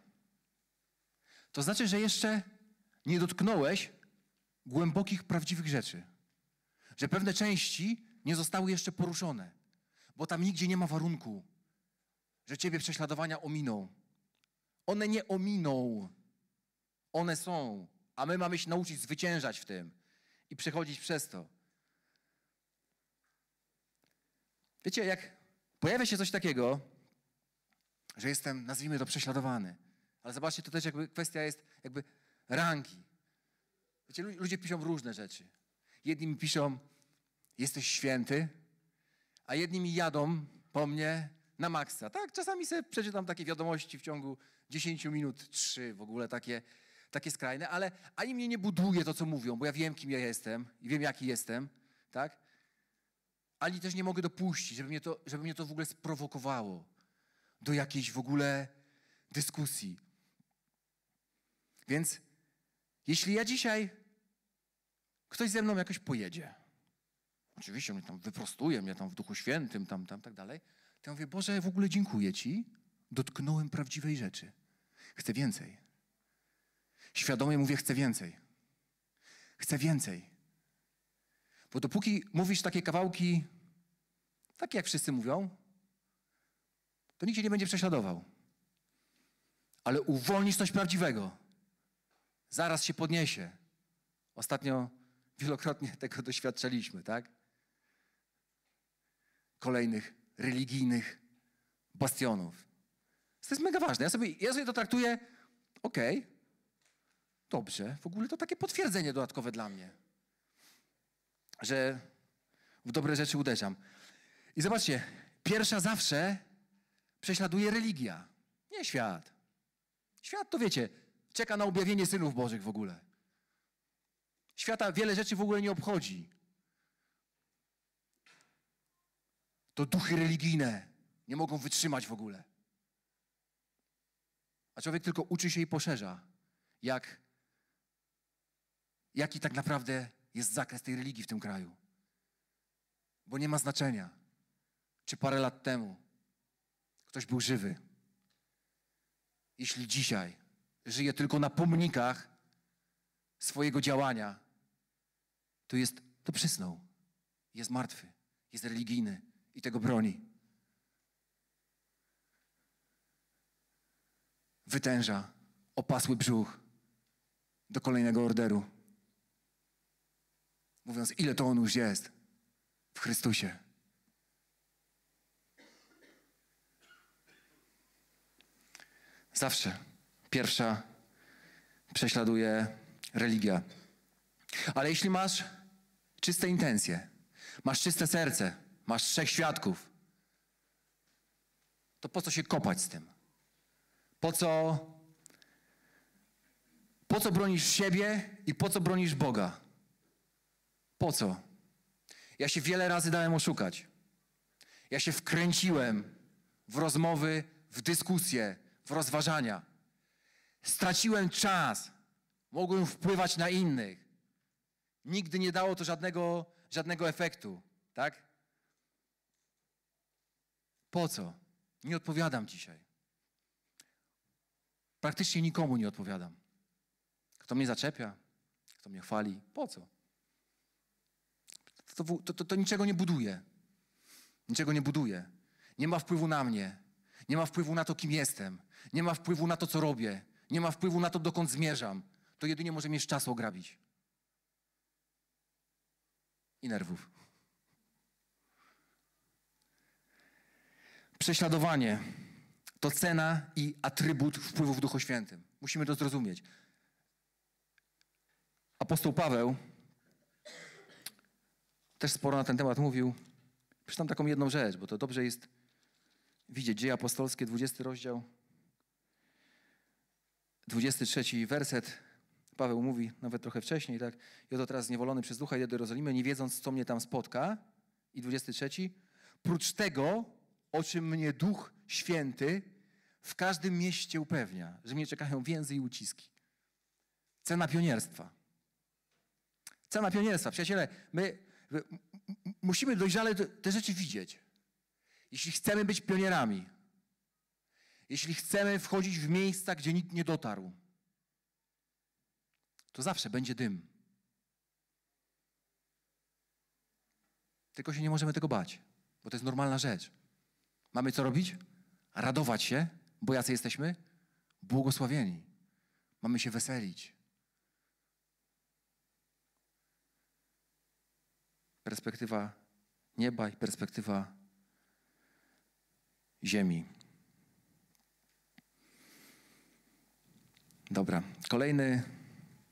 to znaczy, że jeszcze nie dotknąłeś głębokich, prawdziwych rzeczy. Że pewne części nie zostały jeszcze poruszone, bo tam nigdzie nie ma warunku, że ciebie prześladowania ominą. One nie ominą. One są, a my mamy się nauczyć zwyciężać w tym i przechodzić przez to. Wiecie, jak pojawia się coś takiego, że jestem, nazwijmy to, prześladowany. Ale zobaczcie, to też jakby kwestia jest jakby rangi. Wiecie, ludzie piszą różne rzeczy. Jedni mi piszą, jesteś święty, a jedni mi jadą po mnie na maksa. Tak, czasami sobie przeczytam takie wiadomości w ciągu 10 minut, 3 w ogóle takie, takie skrajne, ale ani mnie nie buduje to, co mówią, bo ja wiem, kim ja jestem i wiem, jaki jestem, tak? Ani też nie mogę dopuścić, żeby mnie to, żeby mnie to w ogóle sprowokowało do jakiejś w ogóle dyskusji. Więc jeśli ja dzisiaj ktoś ze mną jakoś pojedzie, oczywiście mnie tam wyprostuje, mnie tam w Duchu Świętym, tam, tam, tak dalej, to ja mówię, Boże, w ogóle dziękuję Ci, dotknąłem prawdziwej rzeczy. Chcę więcej. Świadomie mówię, chcę więcej. Chcę więcej. Bo dopóki mówisz takie kawałki, takie jak wszyscy mówią, to nikt nie będzie prześladował. Ale uwolnisz coś prawdziwego. Zaraz się podniesie. Ostatnio wielokrotnie tego doświadczaliśmy, tak? Kolejnych religijnych bastionów. To jest mega ważne. Ja sobie, ja sobie to traktuję, okej, okay, dobrze. W ogóle to takie potwierdzenie dodatkowe dla mnie, że w dobre rzeczy uderzam. I zobaczcie, pierwsza zawsze prześladuje religia, nie świat. Świat to wiecie, czeka na objawienie synów Bożych w ogóle. Świata wiele rzeczy w ogóle nie obchodzi. To duchy religijne nie mogą wytrzymać w ogóle. A człowiek tylko uczy się i poszerza, jak, jaki tak naprawdę jest zakres tej religii w tym kraju. Bo nie ma znaczenia, czy parę lat temu ktoś był żywy. Jeśli dzisiaj żyje tylko na pomnikach swojego działania, to jest, to przysnął. Jest martwy, jest religijny i tego broni. Wytęża opasły brzuch do kolejnego orderu. Mówiąc, ile to on już jest w Chrystusie. Zawsze. Pierwsza prześladuje religia. Ale jeśli masz czyste intencje, masz czyste serce, masz trzech świadków, to po co się kopać z tym? Po co, po co bronisz siebie i po co bronisz Boga? Po co? Ja się wiele razy dałem oszukać. Ja się wkręciłem w rozmowy, w dyskusje, w rozważania. Straciłem czas. Mogłem wpływać na innych. Nigdy nie dało to żadnego, żadnego efektu, tak? Po co? Nie odpowiadam dzisiaj. Praktycznie nikomu nie odpowiadam. Kto mnie zaczepia, kto mnie chwali, po co? To, to, to, to niczego nie buduje. Niczego nie buduje. Nie ma wpływu na mnie. Nie ma wpływu na to, kim jestem nie ma wpływu na to, co robię, nie ma wpływu na to, dokąd zmierzam. To jedynie może mieć czasu ograbić. I nerwów. Prześladowanie to cena i atrybut wpływu w Duchu Świętym. Musimy to zrozumieć. Apostoł Paweł też sporo na ten temat mówił. Przeczytam taką jedną rzecz, bo to dobrze jest widzieć. Dzieje apostolskie, 20 rozdział. 23 werset. Paweł mówi, nawet trochę wcześniej, tak? I oto teraz zniewolony przez ducha idę do Jerozolimy, nie wiedząc, co mnie tam spotka. I 23. Prócz tego, o czym mnie Duch Święty w każdym mieście upewnia, że mnie czekają więzy i uciski. Cena pionierstwa. Cena pionierstwa. Przyjaciele, my, my musimy dojrzale te rzeczy widzieć. Jeśli chcemy być pionierami, jeśli chcemy wchodzić w miejsca, gdzie nikt nie dotarł, to zawsze będzie dym. Tylko się nie możemy tego bać, bo to jest normalna rzecz. Mamy co robić? Radować się, bo jacy jesteśmy? Błogosławieni. Mamy się weselić. Perspektywa nieba i perspektywa ziemi. Dobra, kolejny,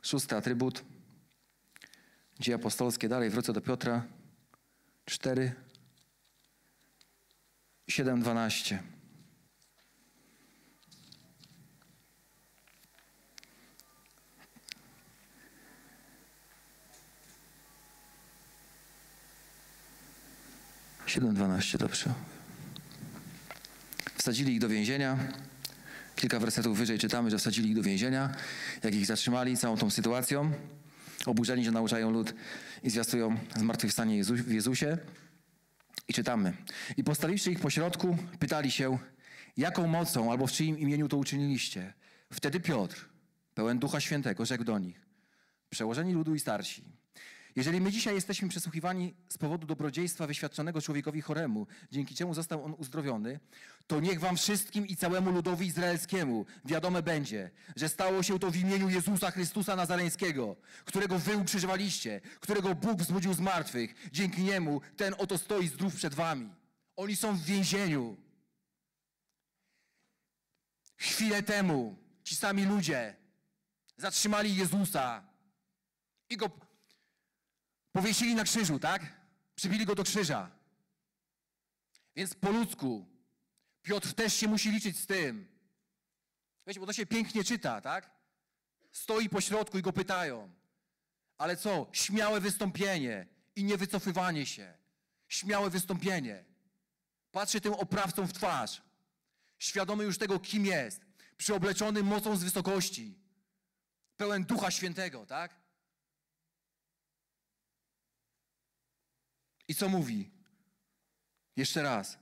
szósty atrybut. Dzieje apostolskie, dalej wrócę do Piotra. 4, 7, 12. Siedem, dwanaście, dobrze. Wsadzili ich do więzienia. Kilka wersetów wyżej czytamy, że wsadzili ich do więzienia. Jak ich zatrzymali całą tą sytuacją, oburzeni, że nauczają lud i zwiastują zmartwychwstanie Jezu w Jezusie. I czytamy. I postawiwszy ich pośrodku, pytali się, jaką mocą albo w czyim imieniu to uczyniliście. Wtedy Piotr, pełen Ducha Świętego, rzekł do nich, przełożeni ludu i starsi, jeżeli my dzisiaj jesteśmy przesłuchiwani z powodu dobrodziejstwa wyświadczonego człowiekowi choremu, dzięki czemu został on uzdrowiony, to niech wam wszystkim i całemu ludowi izraelskiemu wiadome będzie, że stało się to w imieniu Jezusa Chrystusa Nazareńskiego, którego wy ukrzyżowaliście, którego Bóg wzbudził z martwych. Dzięki niemu ten oto stoi zdrów przed wami. Oni są w więzieniu. Chwilę temu ci sami ludzie zatrzymali Jezusa i go powiesili na krzyżu, tak? Przybili go do krzyża. Więc po ludzku Piotr też się musi liczyć z tym. Wiecie, bo to się pięknie czyta, tak? Stoi po środku i go pytają. Ale co? Śmiałe wystąpienie i niewycofywanie się. Śmiałe wystąpienie. Patrzy tym oprawcą w twarz. Świadomy już tego, kim jest. Przyobleczony mocą z wysokości. Pełen Ducha Świętego, tak? I co mówi? Jeszcze raz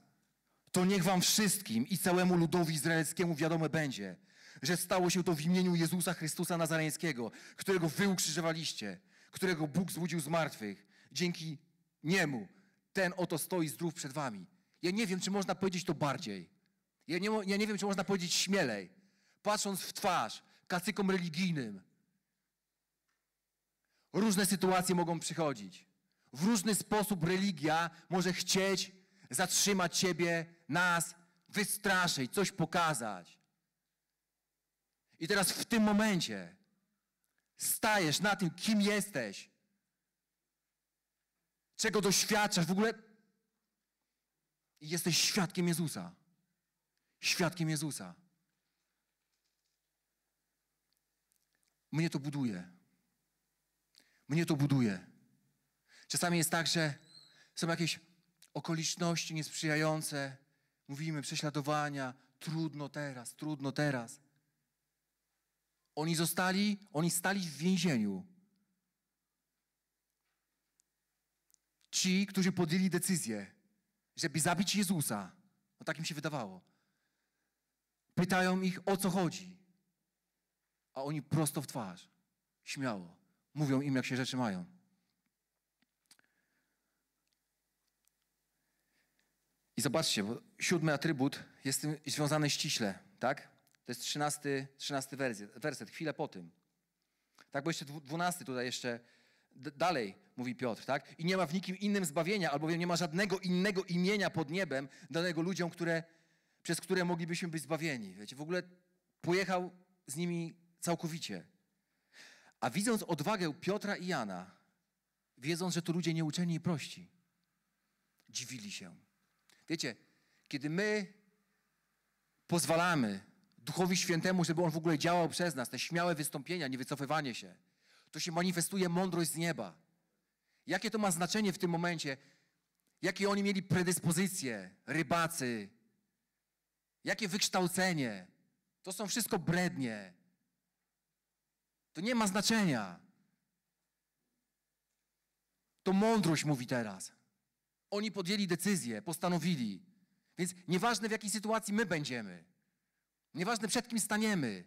to niech wam wszystkim i całemu ludowi izraelskiemu wiadome będzie, że stało się to w imieniu Jezusa Chrystusa Nazareńskiego, którego wy ukrzyżowaliście, którego Bóg zbudził z martwych. Dzięki niemu ten oto stoi zdrów przed wami. Ja nie wiem, czy można powiedzieć to bardziej. Ja nie, ja nie wiem, czy można powiedzieć śmielej. Patrząc w twarz kacykom religijnym, różne sytuacje mogą przychodzić. W różny sposób religia może chcieć zatrzymać Ciebie, nas, wystraszyć, coś pokazać. I teraz w tym momencie stajesz na tym, kim jesteś, czego doświadczasz w ogóle. I jesteś świadkiem Jezusa. Świadkiem Jezusa. Mnie to buduje. Mnie to buduje. Czasami jest tak, że są jakieś okoliczności niesprzyjające, mówimy prześladowania, trudno teraz, trudno teraz. Oni zostali, oni stali w więzieniu. Ci, którzy podjęli decyzję, żeby zabić Jezusa, no tak im się wydawało, pytają ich o co chodzi. A oni prosto w twarz, śmiało, mówią im, jak się rzeczy mają. I zobaczcie, bo siódmy atrybut jest tym związany ściśle, tak? To jest trzynasty, trzynasty werset, werset, chwilę po tym. Tak, bo jeszcze dwunasty tutaj jeszcze dalej mówi Piotr, tak? I nie ma w nikim innym zbawienia, albowiem nie ma żadnego innego imienia pod niebem danego ludziom, które, przez które moglibyśmy być zbawieni. Wiecie, w ogóle pojechał z nimi całkowicie. A widząc odwagę Piotra i Jana, wiedząc, że to ludzie nieuczeni i prości, dziwili się. Wiecie, kiedy my pozwalamy Duchowi Świętemu, żeby On w ogóle działał przez nas, te śmiałe wystąpienia, nie wycofywanie się, to się manifestuje mądrość z nieba. Jakie to ma znaczenie w tym momencie? Jakie oni mieli predyspozycje, rybacy, jakie wykształcenie. To są wszystko brednie. To nie ma znaczenia. To mądrość mówi teraz. Oni podjęli decyzję, postanowili. Więc nieważne w jakiej sytuacji my będziemy, nieważne przed kim staniemy,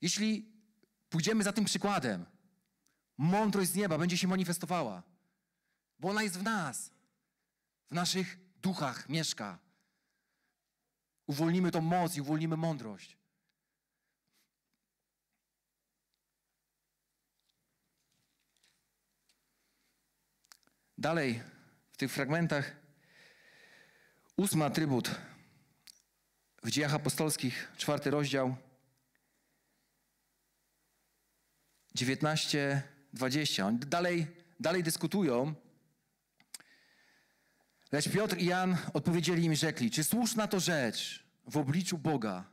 jeśli pójdziemy za tym przykładem, mądrość z nieba będzie się manifestowała, bo ona jest w nas, w naszych duchach mieszka. Uwolnimy tą moc i uwolnimy mądrość. Dalej w tych fragmentach ósmy atrybut w dziejach apostolskich, czwarty rozdział, 19, 20. Oni dalej, dalej dyskutują. Lecz Piotr i Jan odpowiedzieli im rzekli, czy słuszna to rzecz w obliczu Boga,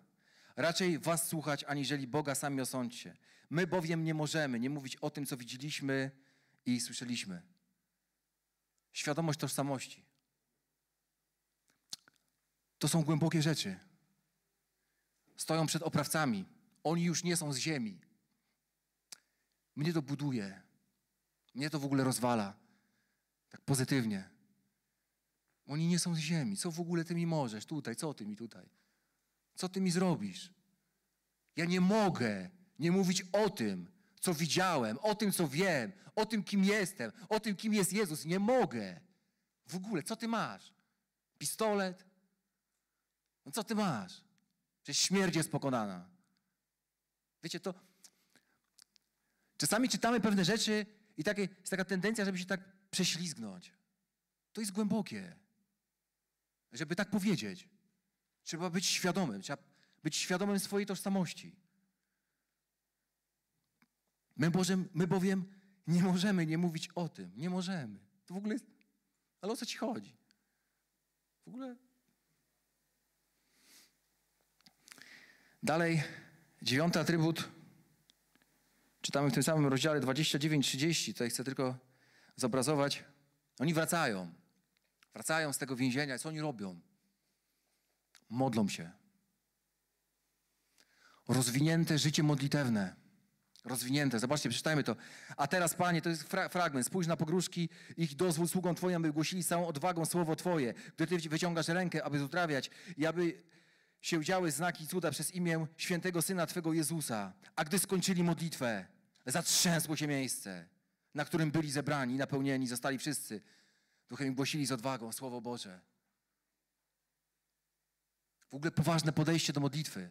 raczej was słuchać, aniżeli Boga sami osądźcie. My bowiem nie możemy nie mówić o tym, co widzieliśmy i słyszeliśmy świadomość tożsamości. To są głębokie rzeczy. Stoją przed oprawcami. Oni już nie są z ziemi. Mnie to buduje. Mnie to w ogóle rozwala. Tak pozytywnie. Oni nie są z ziemi. Co w ogóle ty mi możesz tutaj? Co ty mi tutaj? Co ty mi zrobisz? Ja nie mogę nie mówić o tym, co widziałem, o tym, co wiem, o tym, kim jestem, o tym, kim jest Jezus. Nie mogę. W ogóle, co ty masz? Pistolet? No co ty masz? Przecież śmierć jest pokonana. Wiecie, to czasami czytamy pewne rzeczy i takie, jest taka tendencja, żeby się tak prześlizgnąć. To jest głębokie. Żeby tak powiedzieć. Trzeba być świadomym. Trzeba być świadomym swojej tożsamości. My, Boże, my bowiem nie możemy nie mówić o tym. Nie możemy. To w ogóle jest... Ale o co ci chodzi? W ogóle... Dalej, dziewiąty atrybut. Czytamy w tym samym rozdziale 29-30. Tutaj chcę tylko zobrazować. Oni wracają. Wracają z tego więzienia. Co oni robią? Modlą się. Rozwinięte życie modlitewne rozwinięte. Zobaczcie, przeczytajmy to. A teraz, Panie, to jest fra fragment. Spójrz na pogróżki ich dozwól sługom Twoim, aby głosili całą odwagą słowo Twoje, gdy Ty wyciągasz rękę, aby utrawiać i aby się działy znaki i cuda przez imię świętego Syna Twego Jezusa. A gdy skończyli modlitwę, zatrzęsło się miejsce, na którym byli zebrani napełnieni, zostali wszyscy, duchem głosili z odwagą słowo Boże. W ogóle poważne podejście do modlitwy.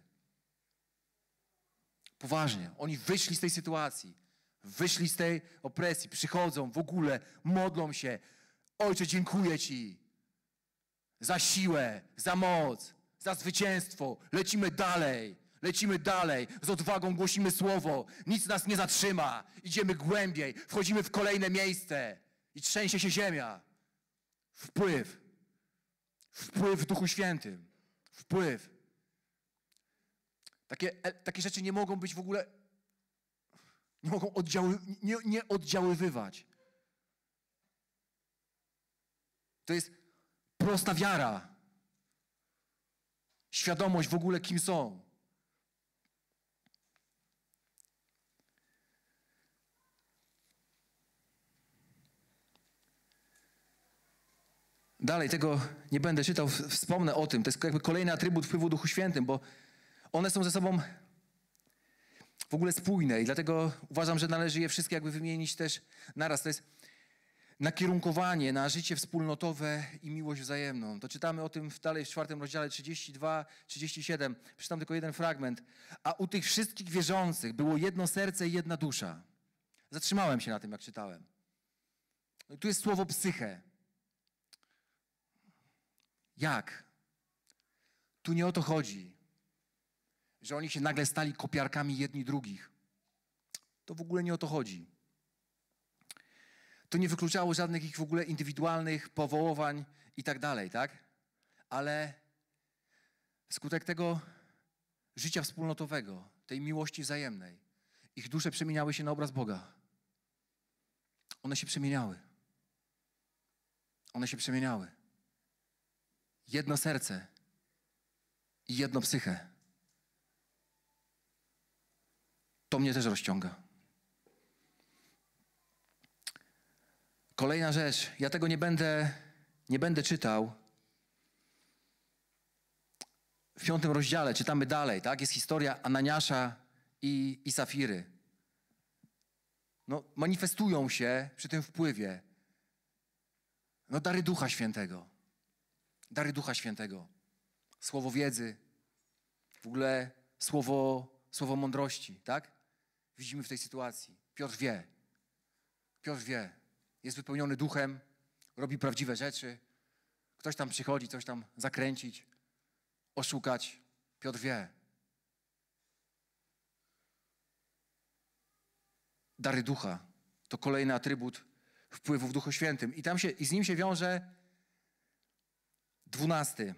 Poważnie. Oni wyszli z tej sytuacji. Wyszli z tej opresji. Przychodzą w ogóle, modlą się. Ojcze, dziękuję Ci za siłę, za moc, za zwycięstwo. Lecimy dalej. Lecimy dalej, z odwagą głosimy słowo, nic nas nie zatrzyma, idziemy głębiej, wchodzimy w kolejne miejsce i trzęsie się ziemia. Wpływ, wpływ w Duchu Świętym, wpływ. Takie, e, takie rzeczy nie mogą być w ogóle, nie mogą oddziały, nie, nie oddziaływać. To jest prosta wiara. Świadomość w ogóle, kim są. Dalej tego nie będę czytał, wspomnę o tym. To jest jakby kolejny atrybut wpływu Duchu Świętym, bo one są ze sobą w ogóle spójne i dlatego uważam, że należy je wszystkie jakby wymienić też naraz. To jest nakierunkowanie na życie wspólnotowe i miłość wzajemną. To czytamy o tym w dalej w czwartym rozdziale 32-37. Przeczytam tylko jeden fragment. A u tych wszystkich wierzących było jedno serce i jedna dusza. Zatrzymałem się na tym, jak czytałem. No i tu jest słowo psyche. Jak? Tu nie o to chodzi że oni się nagle stali kopiarkami jedni drugich. To w ogóle nie o to chodzi. To nie wykluczało żadnych ich w ogóle indywidualnych powołowań i tak dalej, tak? Ale wskutek tego życia wspólnotowego, tej miłości wzajemnej, ich dusze przemieniały się na obraz Boga. One się przemieniały. One się przemieniały. Jedno serce i jedno psychę. to mnie też rozciąga. Kolejna rzecz, ja tego nie będę, nie będę czytał. W piątym rozdziale czytamy dalej, tak? Jest historia Ananiasza i, i Safiry. No, manifestują się przy tym wpływie. No, dary Ducha Świętego. Dary Ducha Świętego. Słowo wiedzy, w ogóle słowo, słowo mądrości, tak? widzimy w tej sytuacji. Piotr wie. Piotr wie. Jest wypełniony duchem, robi prawdziwe rzeczy. Ktoś tam przychodzi, coś tam zakręcić, oszukać. Piotr wie. Dary ducha to kolejny atrybut wpływu w Duchu Świętym. I, tam się, i z nim się wiąże dwunasty,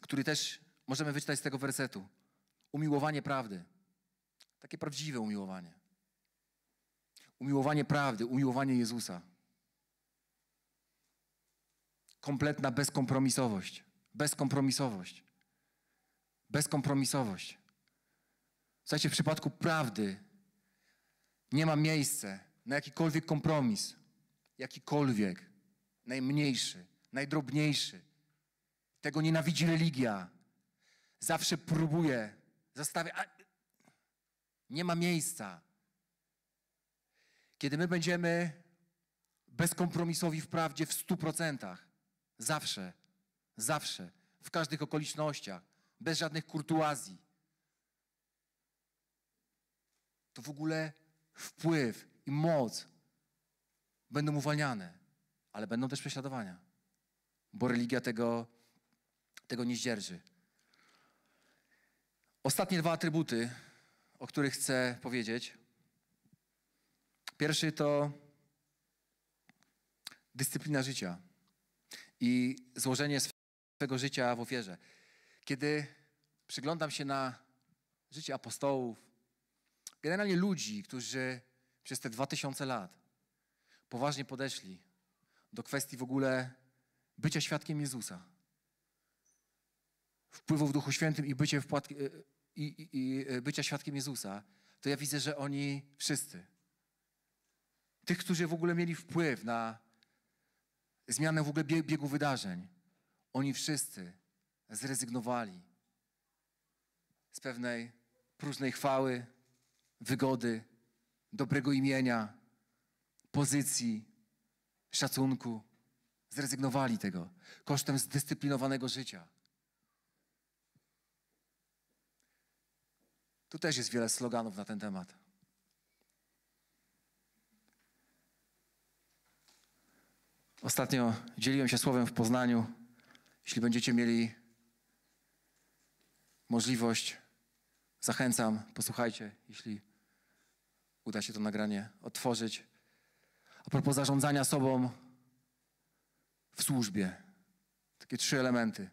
który też możemy wyczytać z tego wersetu. Umiłowanie prawdy. Takie prawdziwe umiłowanie. Umiłowanie prawdy, umiłowanie Jezusa. Kompletna bezkompromisowość. Bezkompromisowość. Bezkompromisowość. Słuchajcie, w przypadku prawdy nie ma miejsca na jakikolwiek kompromis. Jakikolwiek. Najmniejszy, najdrobniejszy. Tego nienawidzi religia. Zawsze próbuje, zastawia, nie ma miejsca. Kiedy my będziemy bezkompromisowi w prawdzie w stu procentach, zawsze, zawsze, w każdych okolicznościach, bez żadnych kurtuazji, to w ogóle wpływ i moc będą uwalniane, ale będą też prześladowania, bo religia tego, tego nie zdzierży. Ostatnie dwa atrybuty o których chcę powiedzieć. Pierwszy to dyscyplina życia i złożenie swego życia w ofierze. Kiedy przyglądam się na życie apostołów, generalnie ludzi, którzy przez te dwa tysiące lat poważnie podeszli do kwestii w ogóle bycia świadkiem Jezusa, wpływu w Duchu Świętym i bycie i, i e, bycia świadkiem Jezusa, to ja widzę, że oni wszyscy, tych, którzy w ogóle mieli wpływ na zmianę w ogóle biegu wydarzeń, oni wszyscy zrezygnowali z pewnej próżnej chwały, wygody, dobrego imienia, pozycji, szacunku. Zrezygnowali tego kosztem zdyscyplinowanego życia. Tu też jest wiele sloganów na ten temat. Ostatnio dzieliłem się słowem w Poznaniu. Jeśli będziecie mieli możliwość, zachęcam, posłuchajcie, jeśli uda się to nagranie otworzyć. A propos zarządzania sobą w służbie. Takie trzy elementy: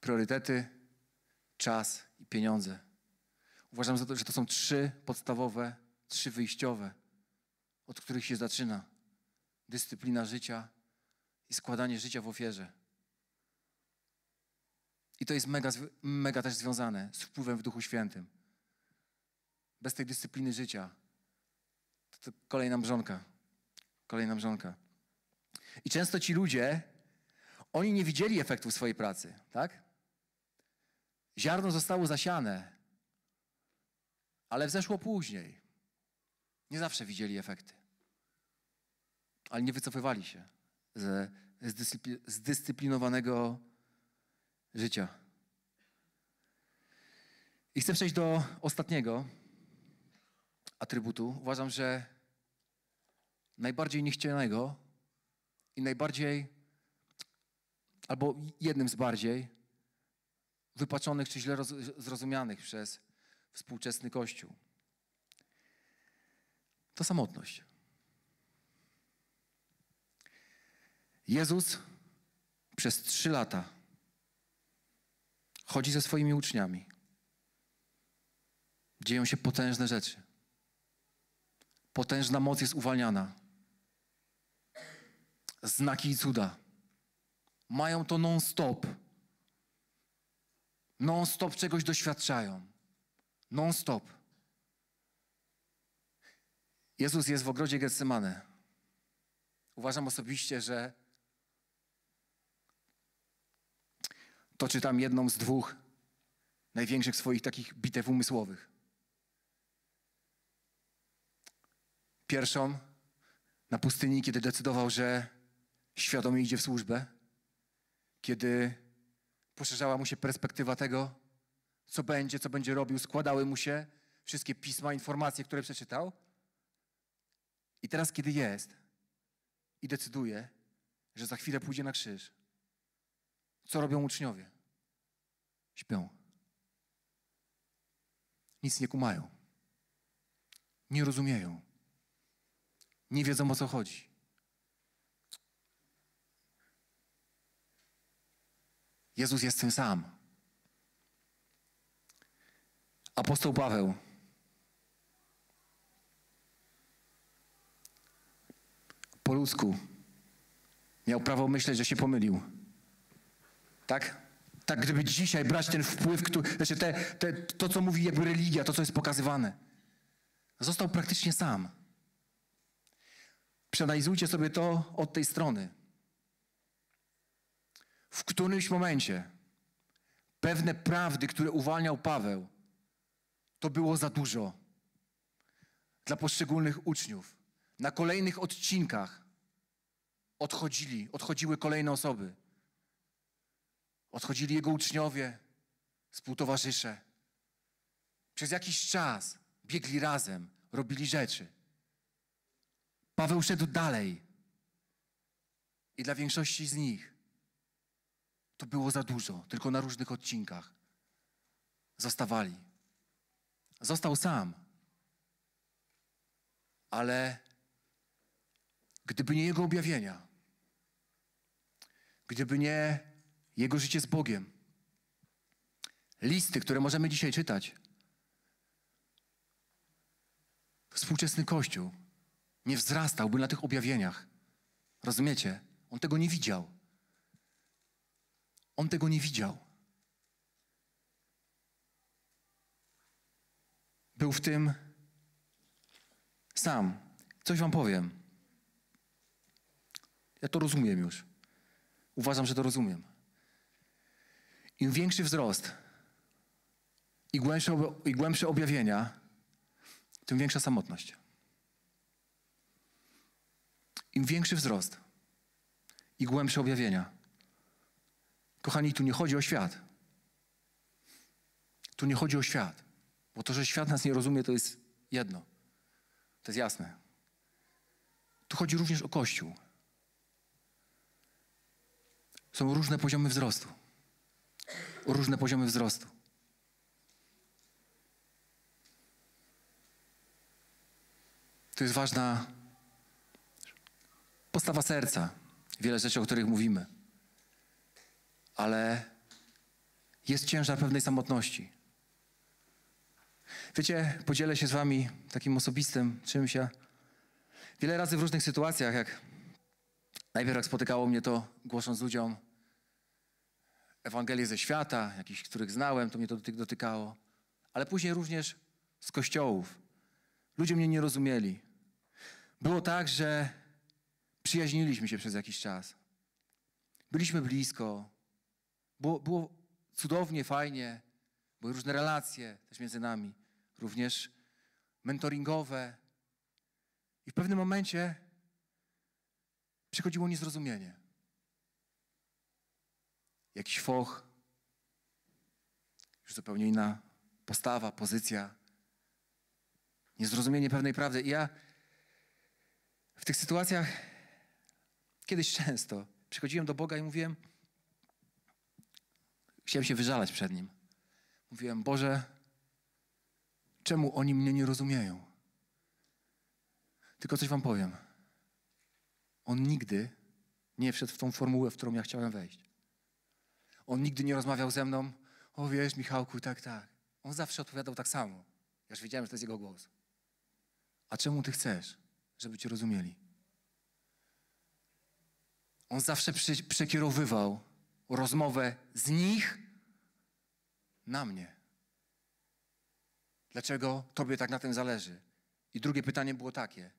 priorytety, czas i pieniądze. Uważam, że to są trzy podstawowe, trzy wyjściowe, od których się zaczyna dyscyplina życia i składanie życia w ofierze. I to jest mega, mega też związane z wpływem w Duchu Świętym. Bez tej dyscypliny życia to, to kolejna mrzonka. Kolejna mrzonka. I często ci ludzie, oni nie widzieli efektów swojej pracy, tak? Ziarno zostało zasiane, ale wzeszło później. Nie zawsze widzieli efekty, ale nie wycofywali się ze zdyscyplinowanego życia. I chcę przejść do ostatniego atrybutu. Uważam, że najbardziej niechcianego i najbardziej, albo jednym z bardziej, wypaczonych czy źle zrozumianych przez współczesny Kościół. To samotność. Jezus przez trzy lata chodzi ze swoimi uczniami. Dzieją się potężne rzeczy. Potężna moc jest uwalniana. Znaki i cuda. Mają to non-stop Non-stop czegoś doświadczają. Non-stop. Jezus jest w ogrodzie Getsemane. Uważam osobiście, że to czytam jedną z dwóch największych swoich takich bitew umysłowych. Pierwszą na pustyni, kiedy decydował, że świadomie idzie w służbę, kiedy Poszerzała mu się perspektywa tego, co będzie, co będzie robił, składały mu się wszystkie pisma, informacje, które przeczytał. I teraz, kiedy jest i decyduje, że za chwilę pójdzie na krzyż, co robią uczniowie? Śpią. Nic nie kumają. Nie rozumieją. Nie wiedzą o co chodzi. Jezus jest tym sam. Apostoł Paweł. Po ludzku miał prawo myśleć, że się pomylił. Tak? Tak, gdyby dzisiaj brać ten wpływ, który, znaczy te, te, to, co mówi jakby religia, to, co jest pokazywane. Został praktycznie sam. Przeanalizujcie sobie to od tej strony w którymś momencie pewne prawdy, które uwalniał Paweł, to było za dużo dla poszczególnych uczniów. Na kolejnych odcinkach odchodzili, odchodziły kolejne osoby. Odchodzili jego uczniowie, współtowarzysze. Przez jakiś czas biegli razem, robili rzeczy. Paweł szedł dalej. I dla większości z nich to było za dużo, tylko na różnych odcinkach. Zostawali. Został sam. Ale gdyby nie jego objawienia, gdyby nie jego życie z Bogiem, listy, które możemy dzisiaj czytać, współczesny Kościół nie wzrastałby na tych objawieniach. Rozumiecie? On tego nie widział. On tego nie widział. Był w tym sam. Coś wam powiem. Ja to rozumiem już. Uważam, że to rozumiem. Im większy wzrost i głębsze, i głębsze objawienia, tym większa samotność. Im większy wzrost i głębsze objawienia, Kochani, tu nie chodzi o świat. Tu nie chodzi o świat. Bo to, że świat nas nie rozumie, to jest jedno. To jest jasne. Tu chodzi również o Kościół. Są różne poziomy wzrostu. Różne poziomy wzrostu. To jest ważna postawa serca. Wiele rzeczy, o których mówimy ale jest ciężar pewnej samotności. Wiecie, podzielę się z wami takim osobistym czymś. Ja wiele razy w różnych sytuacjach, jak najpierw jak spotykało mnie to, głosząc ludziom Ewangelię ze świata, jakichś, których znałem, to mnie to dotykało. Ale później również z kościołów. Ludzie mnie nie rozumieli. Było tak, że przyjaźniliśmy się przez jakiś czas. Byliśmy blisko, było, było cudownie, fajnie, były różne relacje też między nami, również mentoringowe. I w pewnym momencie przychodziło niezrozumienie. Jakiś foch, już zupełnie inna postawa, pozycja, niezrozumienie pewnej prawdy. I ja w tych sytuacjach kiedyś często przychodziłem do Boga i mówiłem, Chciałem się wyżalać przed Nim. Mówiłem, Boże, czemu oni mnie nie rozumieją? Tylko coś wam powiem. On nigdy nie wszedł w tą formułę, w którą ja chciałem wejść. On nigdy nie rozmawiał ze mną, o wiesz, Michałku, tak, tak. On zawsze odpowiadał tak samo. Ja już wiedziałem, że to jest jego głos. A czemu ty chcesz, żeby cię rozumieli? On zawsze przekierowywał rozmowę z nich na mnie. Dlaczego Tobie tak na tym zależy? I drugie pytanie było takie,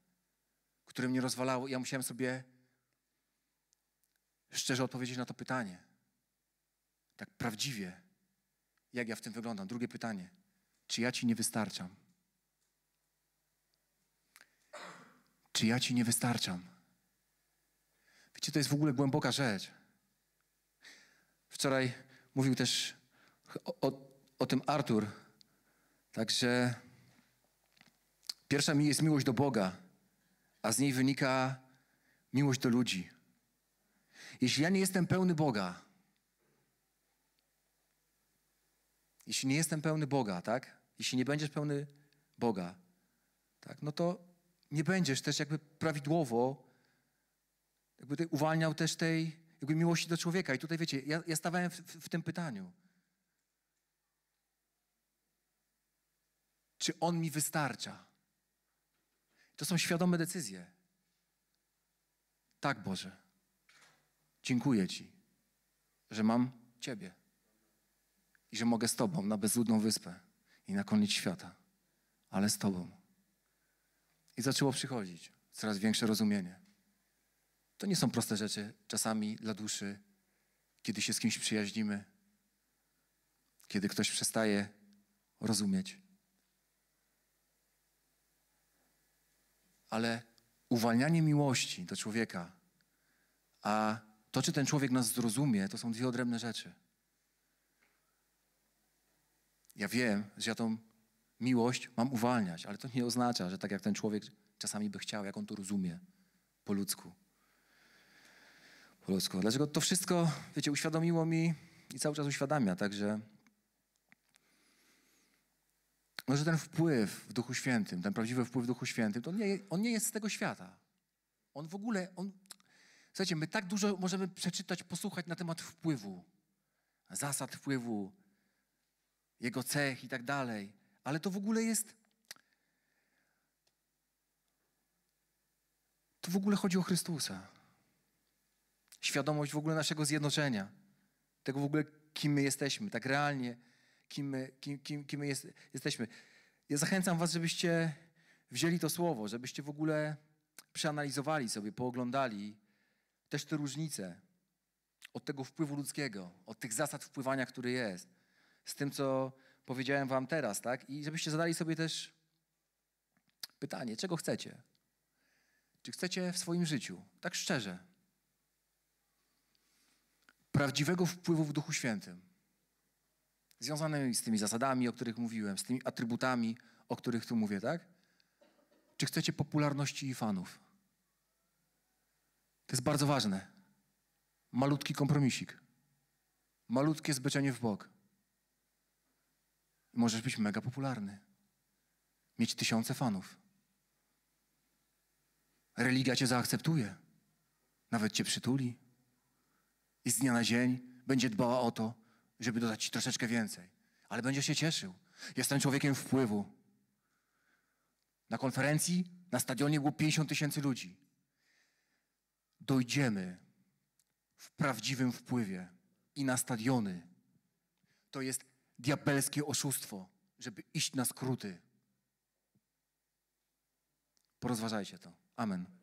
które mnie rozwalało. Ja musiałem sobie szczerze odpowiedzieć na to pytanie. Tak prawdziwie, jak ja w tym wyglądam. Drugie pytanie. Czy ja Ci nie wystarczam? Czy ja Ci nie wystarczam? Wiecie, to jest w ogóle głęboka rzecz. Wczoraj mówił też o, o, o tym Artur. Także pierwsza mi jest miłość do Boga, a z niej wynika miłość do ludzi. Jeśli ja nie jestem pełny Boga, jeśli nie jestem pełny Boga, tak? Jeśli nie będziesz pełny Boga, tak? No to nie będziesz też jakby prawidłowo jakby uwalniał też tej jakby miłości do człowieka. I tutaj wiecie, ja, ja stawałem w, w, w tym pytaniu. Czy on mi wystarcza? To są świadome decyzje. Tak, Boże. Dziękuję Ci, że mam Ciebie i że mogę z Tobą na bezludną wyspę i na koniec świata, ale z Tobą. I zaczęło przychodzić coraz większe rozumienie. To nie są proste rzeczy czasami dla duszy, kiedy się z kimś przyjaźnimy, kiedy ktoś przestaje rozumieć. Ale uwalnianie miłości do człowieka, a to, czy ten człowiek nas zrozumie, to są dwie odrębne rzeczy. Ja wiem, że ja tą miłość mam uwalniać, ale to nie oznacza, że tak jak ten człowiek czasami by chciał, jak on to rozumie po ludzku po ludzku. Dlaczego to wszystko, wiecie, uświadomiło mi i cały czas uświadamia, także no, że ten wpływ w Duchu Świętym, ten prawdziwy wpływ w Duchu Świętym, to nie, on nie jest z tego świata. On w ogóle, on... Słuchajcie, my tak dużo możemy przeczytać, posłuchać na temat wpływu, zasad wpływu, jego cech i tak dalej, ale to w ogóle jest... To w ogóle chodzi o Chrystusa świadomość w ogóle naszego zjednoczenia, tego w ogóle, kim my jesteśmy, tak realnie, kim my, kim, kim, kim my jest, jesteśmy. Ja zachęcam Was, żebyście wzięli to słowo, żebyście w ogóle przeanalizowali sobie, pooglądali też te różnice od tego wpływu ludzkiego, od tych zasad wpływania, który jest, z tym, co powiedziałem Wam teraz, tak? I żebyście zadali sobie też pytanie, czego chcecie? Czy chcecie w swoim życiu, tak szczerze, prawdziwego wpływu w Duchu Świętym, związanym z tymi zasadami, o których mówiłem, z tymi atrybutami, o których tu mówię, tak? Czy chcecie popularności i fanów? To jest bardzo ważne. Malutki kompromisik. Malutkie zbeczenie w bok. Możesz być mega popularny. Mieć tysiące fanów. Religia cię zaakceptuje. Nawet cię przytuli i z dnia na dzień będzie dbała o to, żeby dodać ci troszeczkę więcej. Ale będzie się cieszył. Jestem człowiekiem wpływu. Na konferencji, na stadionie było 50 tysięcy ludzi. Dojdziemy w prawdziwym wpływie i na stadiony. To jest diabelskie oszustwo, żeby iść na skróty. Porozważajcie to. Amen.